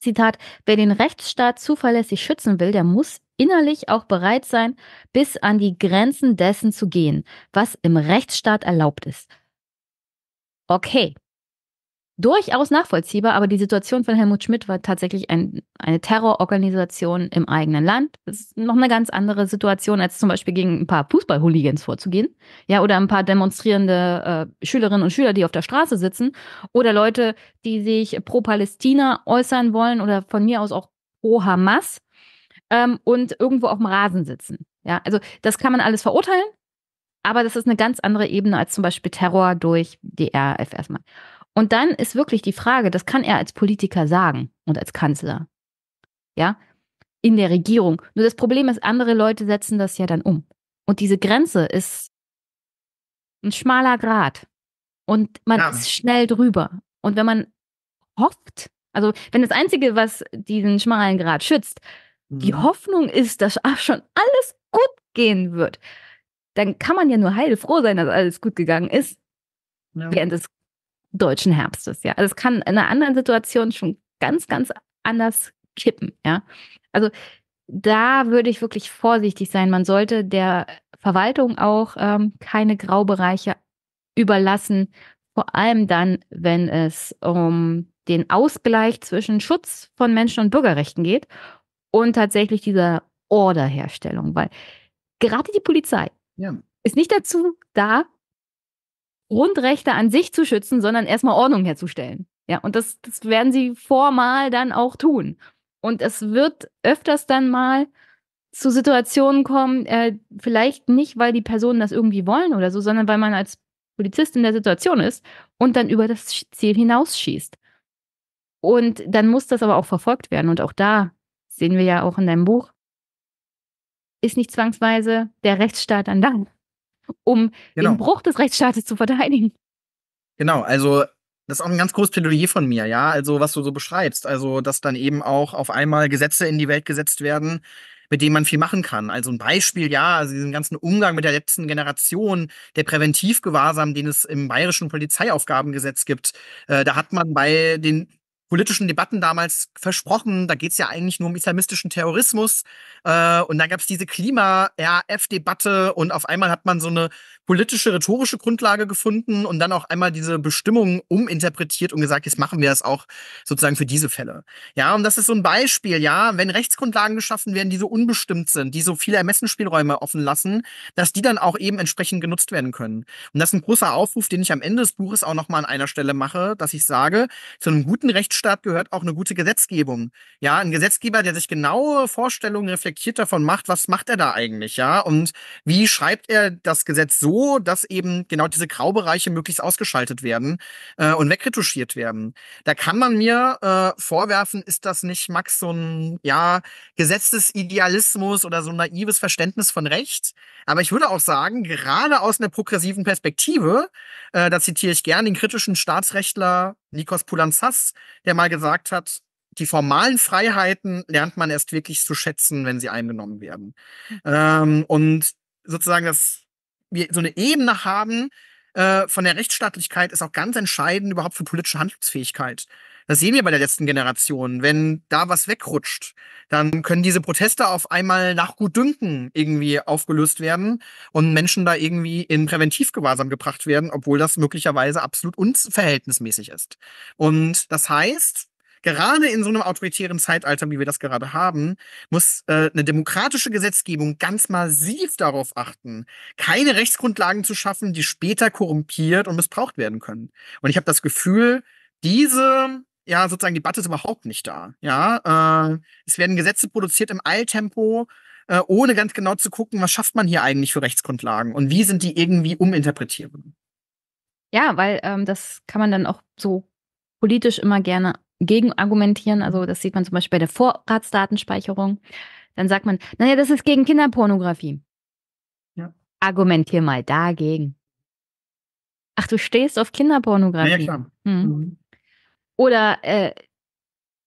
A: Zitat, wer den Rechtsstaat zuverlässig schützen will, der muss innerlich auch bereit sein, bis an die Grenzen dessen zu gehen, was im Rechtsstaat erlaubt ist. Okay, durchaus nachvollziehbar, aber die Situation von Helmut Schmidt war tatsächlich ein, eine Terrororganisation im eigenen Land. Das ist noch eine ganz andere Situation, als zum Beispiel gegen ein paar Fußball-Hooligans vorzugehen. Ja, oder ein paar demonstrierende äh, Schülerinnen und Schüler, die auf der Straße sitzen. Oder Leute, die sich pro Palästina äußern wollen oder von mir aus auch pro Hamas ähm, und irgendwo auf dem Rasen sitzen. Ja, also das kann man alles verurteilen. Aber das ist eine ganz andere Ebene als zum Beispiel Terror durch DRF erstmal. Und dann ist wirklich die Frage, das kann er als Politiker sagen und als Kanzler. Ja, in der Regierung. Nur das Problem ist, andere Leute setzen das ja dann um. Und diese Grenze ist ein schmaler Grat. Und man ja. ist schnell drüber. Und wenn man hofft, also wenn das Einzige, was diesen schmalen Grat schützt, mhm. die Hoffnung ist, dass schon alles gut gehen wird, dann kann man ja nur heilfroh sein, dass alles gut gegangen ist. Ja. Während es deutschen Herbstes, ja. Also es kann in einer anderen Situation schon ganz, ganz anders kippen, ja. Also da würde ich wirklich vorsichtig sein. Man sollte der Verwaltung auch ähm, keine Graubereiche überlassen, vor allem dann, wenn es um den Ausgleich zwischen Schutz von Menschen und Bürgerrechten geht und tatsächlich dieser Orderherstellung, weil gerade die Polizei ja. ist nicht dazu da, Grundrechte an sich zu schützen, sondern erstmal Ordnung herzustellen. Ja, und das, das werden sie formal dann auch tun. Und es wird öfters dann mal zu Situationen kommen, äh, vielleicht nicht, weil die Personen das irgendwie wollen oder so, sondern weil man als Polizist in der Situation ist und dann über das Ziel hinausschießt. Und dann muss das aber auch verfolgt werden. Und auch da sehen wir ja auch in deinem Buch, ist nicht zwangsweise der Rechtsstaat dann da um genau. den Bruch des Rechtsstaates zu verteidigen.
B: Genau, also das ist auch ein ganz großes Plädoyer von mir, ja, also was du so beschreibst, also dass dann eben auch auf einmal Gesetze in die Welt gesetzt werden, mit denen man viel machen kann. Also ein Beispiel, ja, also diesen ganzen Umgang mit der letzten Generation, der Präventivgewahrsam, den es im bayerischen Polizeiaufgabengesetz gibt. Äh, da hat man bei den politischen Debatten damals versprochen. Da geht es ja eigentlich nur um islamistischen Terrorismus. Äh, und dann gab es diese Klima-RF-Debatte und auf einmal hat man so eine politische, rhetorische Grundlage gefunden und dann auch einmal diese Bestimmung uminterpretiert und gesagt, jetzt machen wir das auch sozusagen für diese Fälle. Ja, und das ist so ein Beispiel, ja, wenn Rechtsgrundlagen geschaffen werden, die so unbestimmt sind, die so viele Ermessensspielräume offen lassen, dass die dann auch eben entsprechend genutzt werden können. Und das ist ein großer Aufruf, den ich am Ende des Buches auch nochmal an einer Stelle mache, dass ich sage, zu einem guten Rechtsstaat Rechtsstaat gehört auch eine gute Gesetzgebung. Ja, ein Gesetzgeber, der sich genaue Vorstellungen reflektiert davon macht, was macht er da eigentlich, ja? Und wie schreibt er das Gesetz so, dass eben genau diese Graubereiche möglichst ausgeschaltet werden äh, und wegretuschiert werden? Da kann man mir äh, vorwerfen, ist das nicht, Max, so ein, ja, Gesetz oder so ein naives Verständnis von Recht? Aber ich würde auch sagen, gerade aus einer progressiven Perspektive, äh, da zitiere ich gerne den kritischen Staatsrechtler Nikos Poulantzas, der mal gesagt hat, die formalen Freiheiten lernt man erst wirklich zu schätzen, wenn sie eingenommen werden. Ähm, und sozusagen, dass wir so eine Ebene haben äh, von der Rechtsstaatlichkeit ist auch ganz entscheidend überhaupt für politische Handlungsfähigkeit. Das sehen wir bei der letzten Generation. Wenn da was wegrutscht, dann können diese Proteste auf einmal nach Gutdünken irgendwie aufgelöst werden und Menschen da irgendwie in Präventivgewahrsam gebracht werden, obwohl das möglicherweise absolut unverhältnismäßig ist. Und das heißt, gerade in so einem autoritären Zeitalter, wie wir das gerade haben, muss äh, eine demokratische Gesetzgebung ganz massiv darauf achten, keine Rechtsgrundlagen zu schaffen, die später korrumpiert und missbraucht werden können. Und ich habe das Gefühl, diese ja, sozusagen die Debatte ist überhaupt nicht da. Ja, äh, es werden Gesetze produziert im Eiltempo, äh, ohne ganz genau zu gucken, was schafft man hier eigentlich für Rechtsgrundlagen und wie sind die irgendwie uminterpretierbar.
A: Ja, weil ähm, das kann man dann auch so politisch immer gerne gegen argumentieren. Also das sieht man zum Beispiel bei der Vorratsdatenspeicherung. Dann sagt man, naja, das ist gegen Kinderpornografie. Ja. Argumentier mal dagegen. Ach, du stehst auf Kinderpornografie. Ja, klar. Hm. Mhm. Mhm. Oder äh,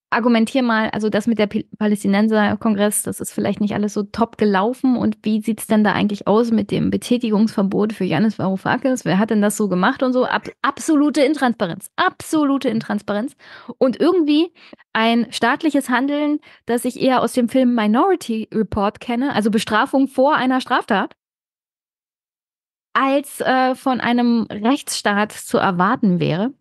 A: argumentier mal, also das mit der Palästinenser-Kongress, das ist vielleicht nicht alles so top gelaufen. Und wie sieht es denn da eigentlich aus mit dem Betätigungsverbot für Janis Varoufakis? Wer hat denn das so gemacht und so? Ab absolute Intransparenz, absolute Intransparenz. Und irgendwie ein staatliches Handeln, das ich eher aus dem Film Minority Report kenne, also Bestrafung vor einer Straftat, als äh, von einem Rechtsstaat zu erwarten wäre.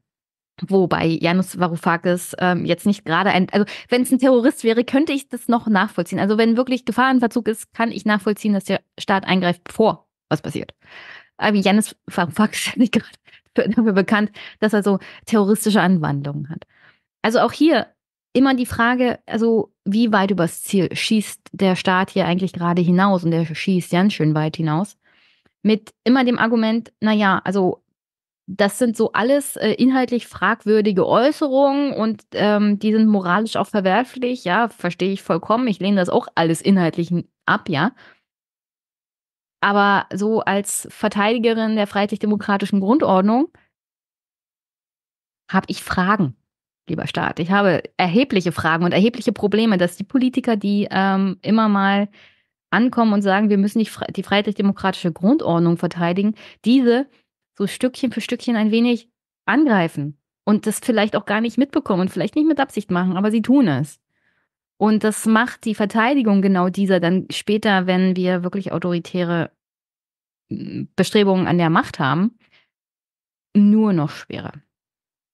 A: Wobei Janus Varoufakis ähm, jetzt nicht gerade ein, also wenn es ein Terrorist wäre, könnte ich das noch nachvollziehen. Also wenn wirklich Gefahrenverzug ist, kann ich nachvollziehen, dass der Staat eingreift, bevor was passiert. Aber Janus Varoufakis ist ja nicht gerade dafür bekannt, dass er so terroristische Anwandlungen hat. Also auch hier immer die Frage, also wie weit übers Ziel schießt der Staat hier eigentlich gerade hinaus? Und der schießt ganz schön weit hinaus. Mit immer dem Argument, naja, also das sind so alles äh, inhaltlich fragwürdige Äußerungen und ähm, die sind moralisch auch verwerflich. Ja, verstehe ich vollkommen. Ich lehne das auch alles inhaltlich ab, ja. Aber so als Verteidigerin der freiheitlich-demokratischen Grundordnung habe ich Fragen, lieber Staat. Ich habe erhebliche Fragen und erhebliche Probleme, dass die Politiker, die ähm, immer mal ankommen und sagen, wir müssen die, die freiheitlich-demokratische Grundordnung verteidigen, diese so Stückchen für Stückchen ein wenig angreifen und das vielleicht auch gar nicht mitbekommen und vielleicht nicht mit Absicht machen, aber sie tun es. Und das macht die Verteidigung genau dieser dann später, wenn wir wirklich autoritäre hm, Bestrebungen an der Macht haben, nur noch schwerer.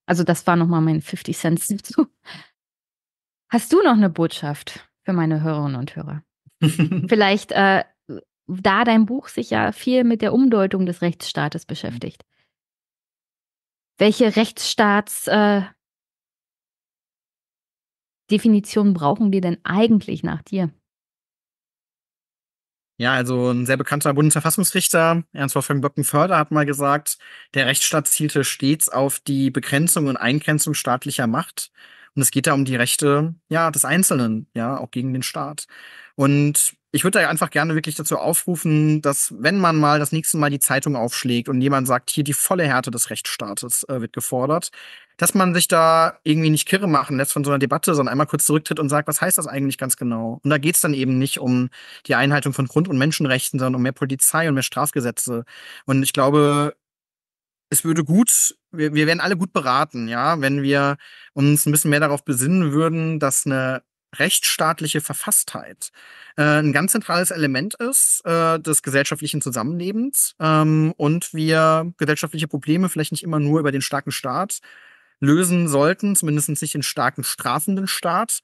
A: Also das war nochmal mein 50 Cent dazu. Hast du noch eine Botschaft für meine Hörerinnen und Hörer? Vielleicht äh, da dein Buch sich ja viel mit der Umdeutung des Rechtsstaates beschäftigt. Welche Rechtsstaatsdefinitionen äh, brauchen wir denn eigentlich nach dir?
B: Ja, also ein sehr bekannter Bundesverfassungsrichter, Ernst Wolfgang Böckenförder, hat mal gesagt, der Rechtsstaat zielte stets auf die Begrenzung und Eingrenzung staatlicher Macht. Und es geht da um die Rechte, ja, des Einzelnen, ja, auch gegen den Staat. Und ich würde da einfach gerne wirklich dazu aufrufen, dass wenn man mal das nächste Mal die Zeitung aufschlägt und jemand sagt, hier die volle Härte des Rechtsstaates äh, wird gefordert, dass man sich da irgendwie nicht kirre machen lässt von so einer Debatte, sondern einmal kurz zurücktritt und sagt, was heißt das eigentlich ganz genau? Und da geht es dann eben nicht um die Einhaltung von Grund- und Menschenrechten, sondern um mehr Polizei und mehr Strafgesetze. Und ich glaube, es würde gut, wir, wir wären alle gut beraten, ja, wenn wir uns ein bisschen mehr darauf besinnen würden, dass eine rechtsstaatliche Verfasstheit äh, ein ganz zentrales Element ist äh, des gesellschaftlichen Zusammenlebens ähm, und wir gesellschaftliche Probleme vielleicht nicht immer nur über den starken Staat lösen sollten, zumindest nicht den starken strafenden Staat.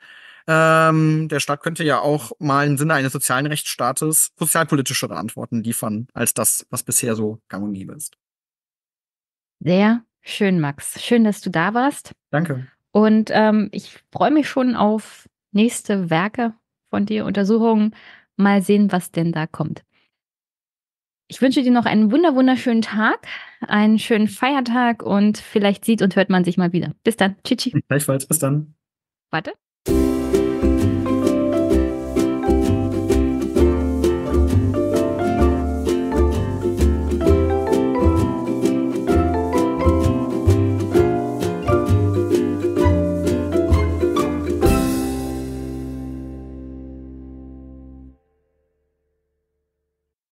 B: Ähm, der Staat könnte ja auch mal im Sinne eines sozialen Rechtsstaates sozialpolitischere Antworten liefern als das, was bisher so gang und gäbe ist.
A: Sehr schön, Max. Schön, dass du da warst. Danke. Und ähm, ich freue mich schon auf nächste Werke von dir, Untersuchungen. Mal sehen, was denn da kommt. Ich wünsche dir noch einen wunder wunderschönen Tag, einen schönen Feiertag und vielleicht sieht und hört man sich mal wieder. Bis dann. Tschüssi.
B: Gleichfalls. Bis dann.
A: Warte.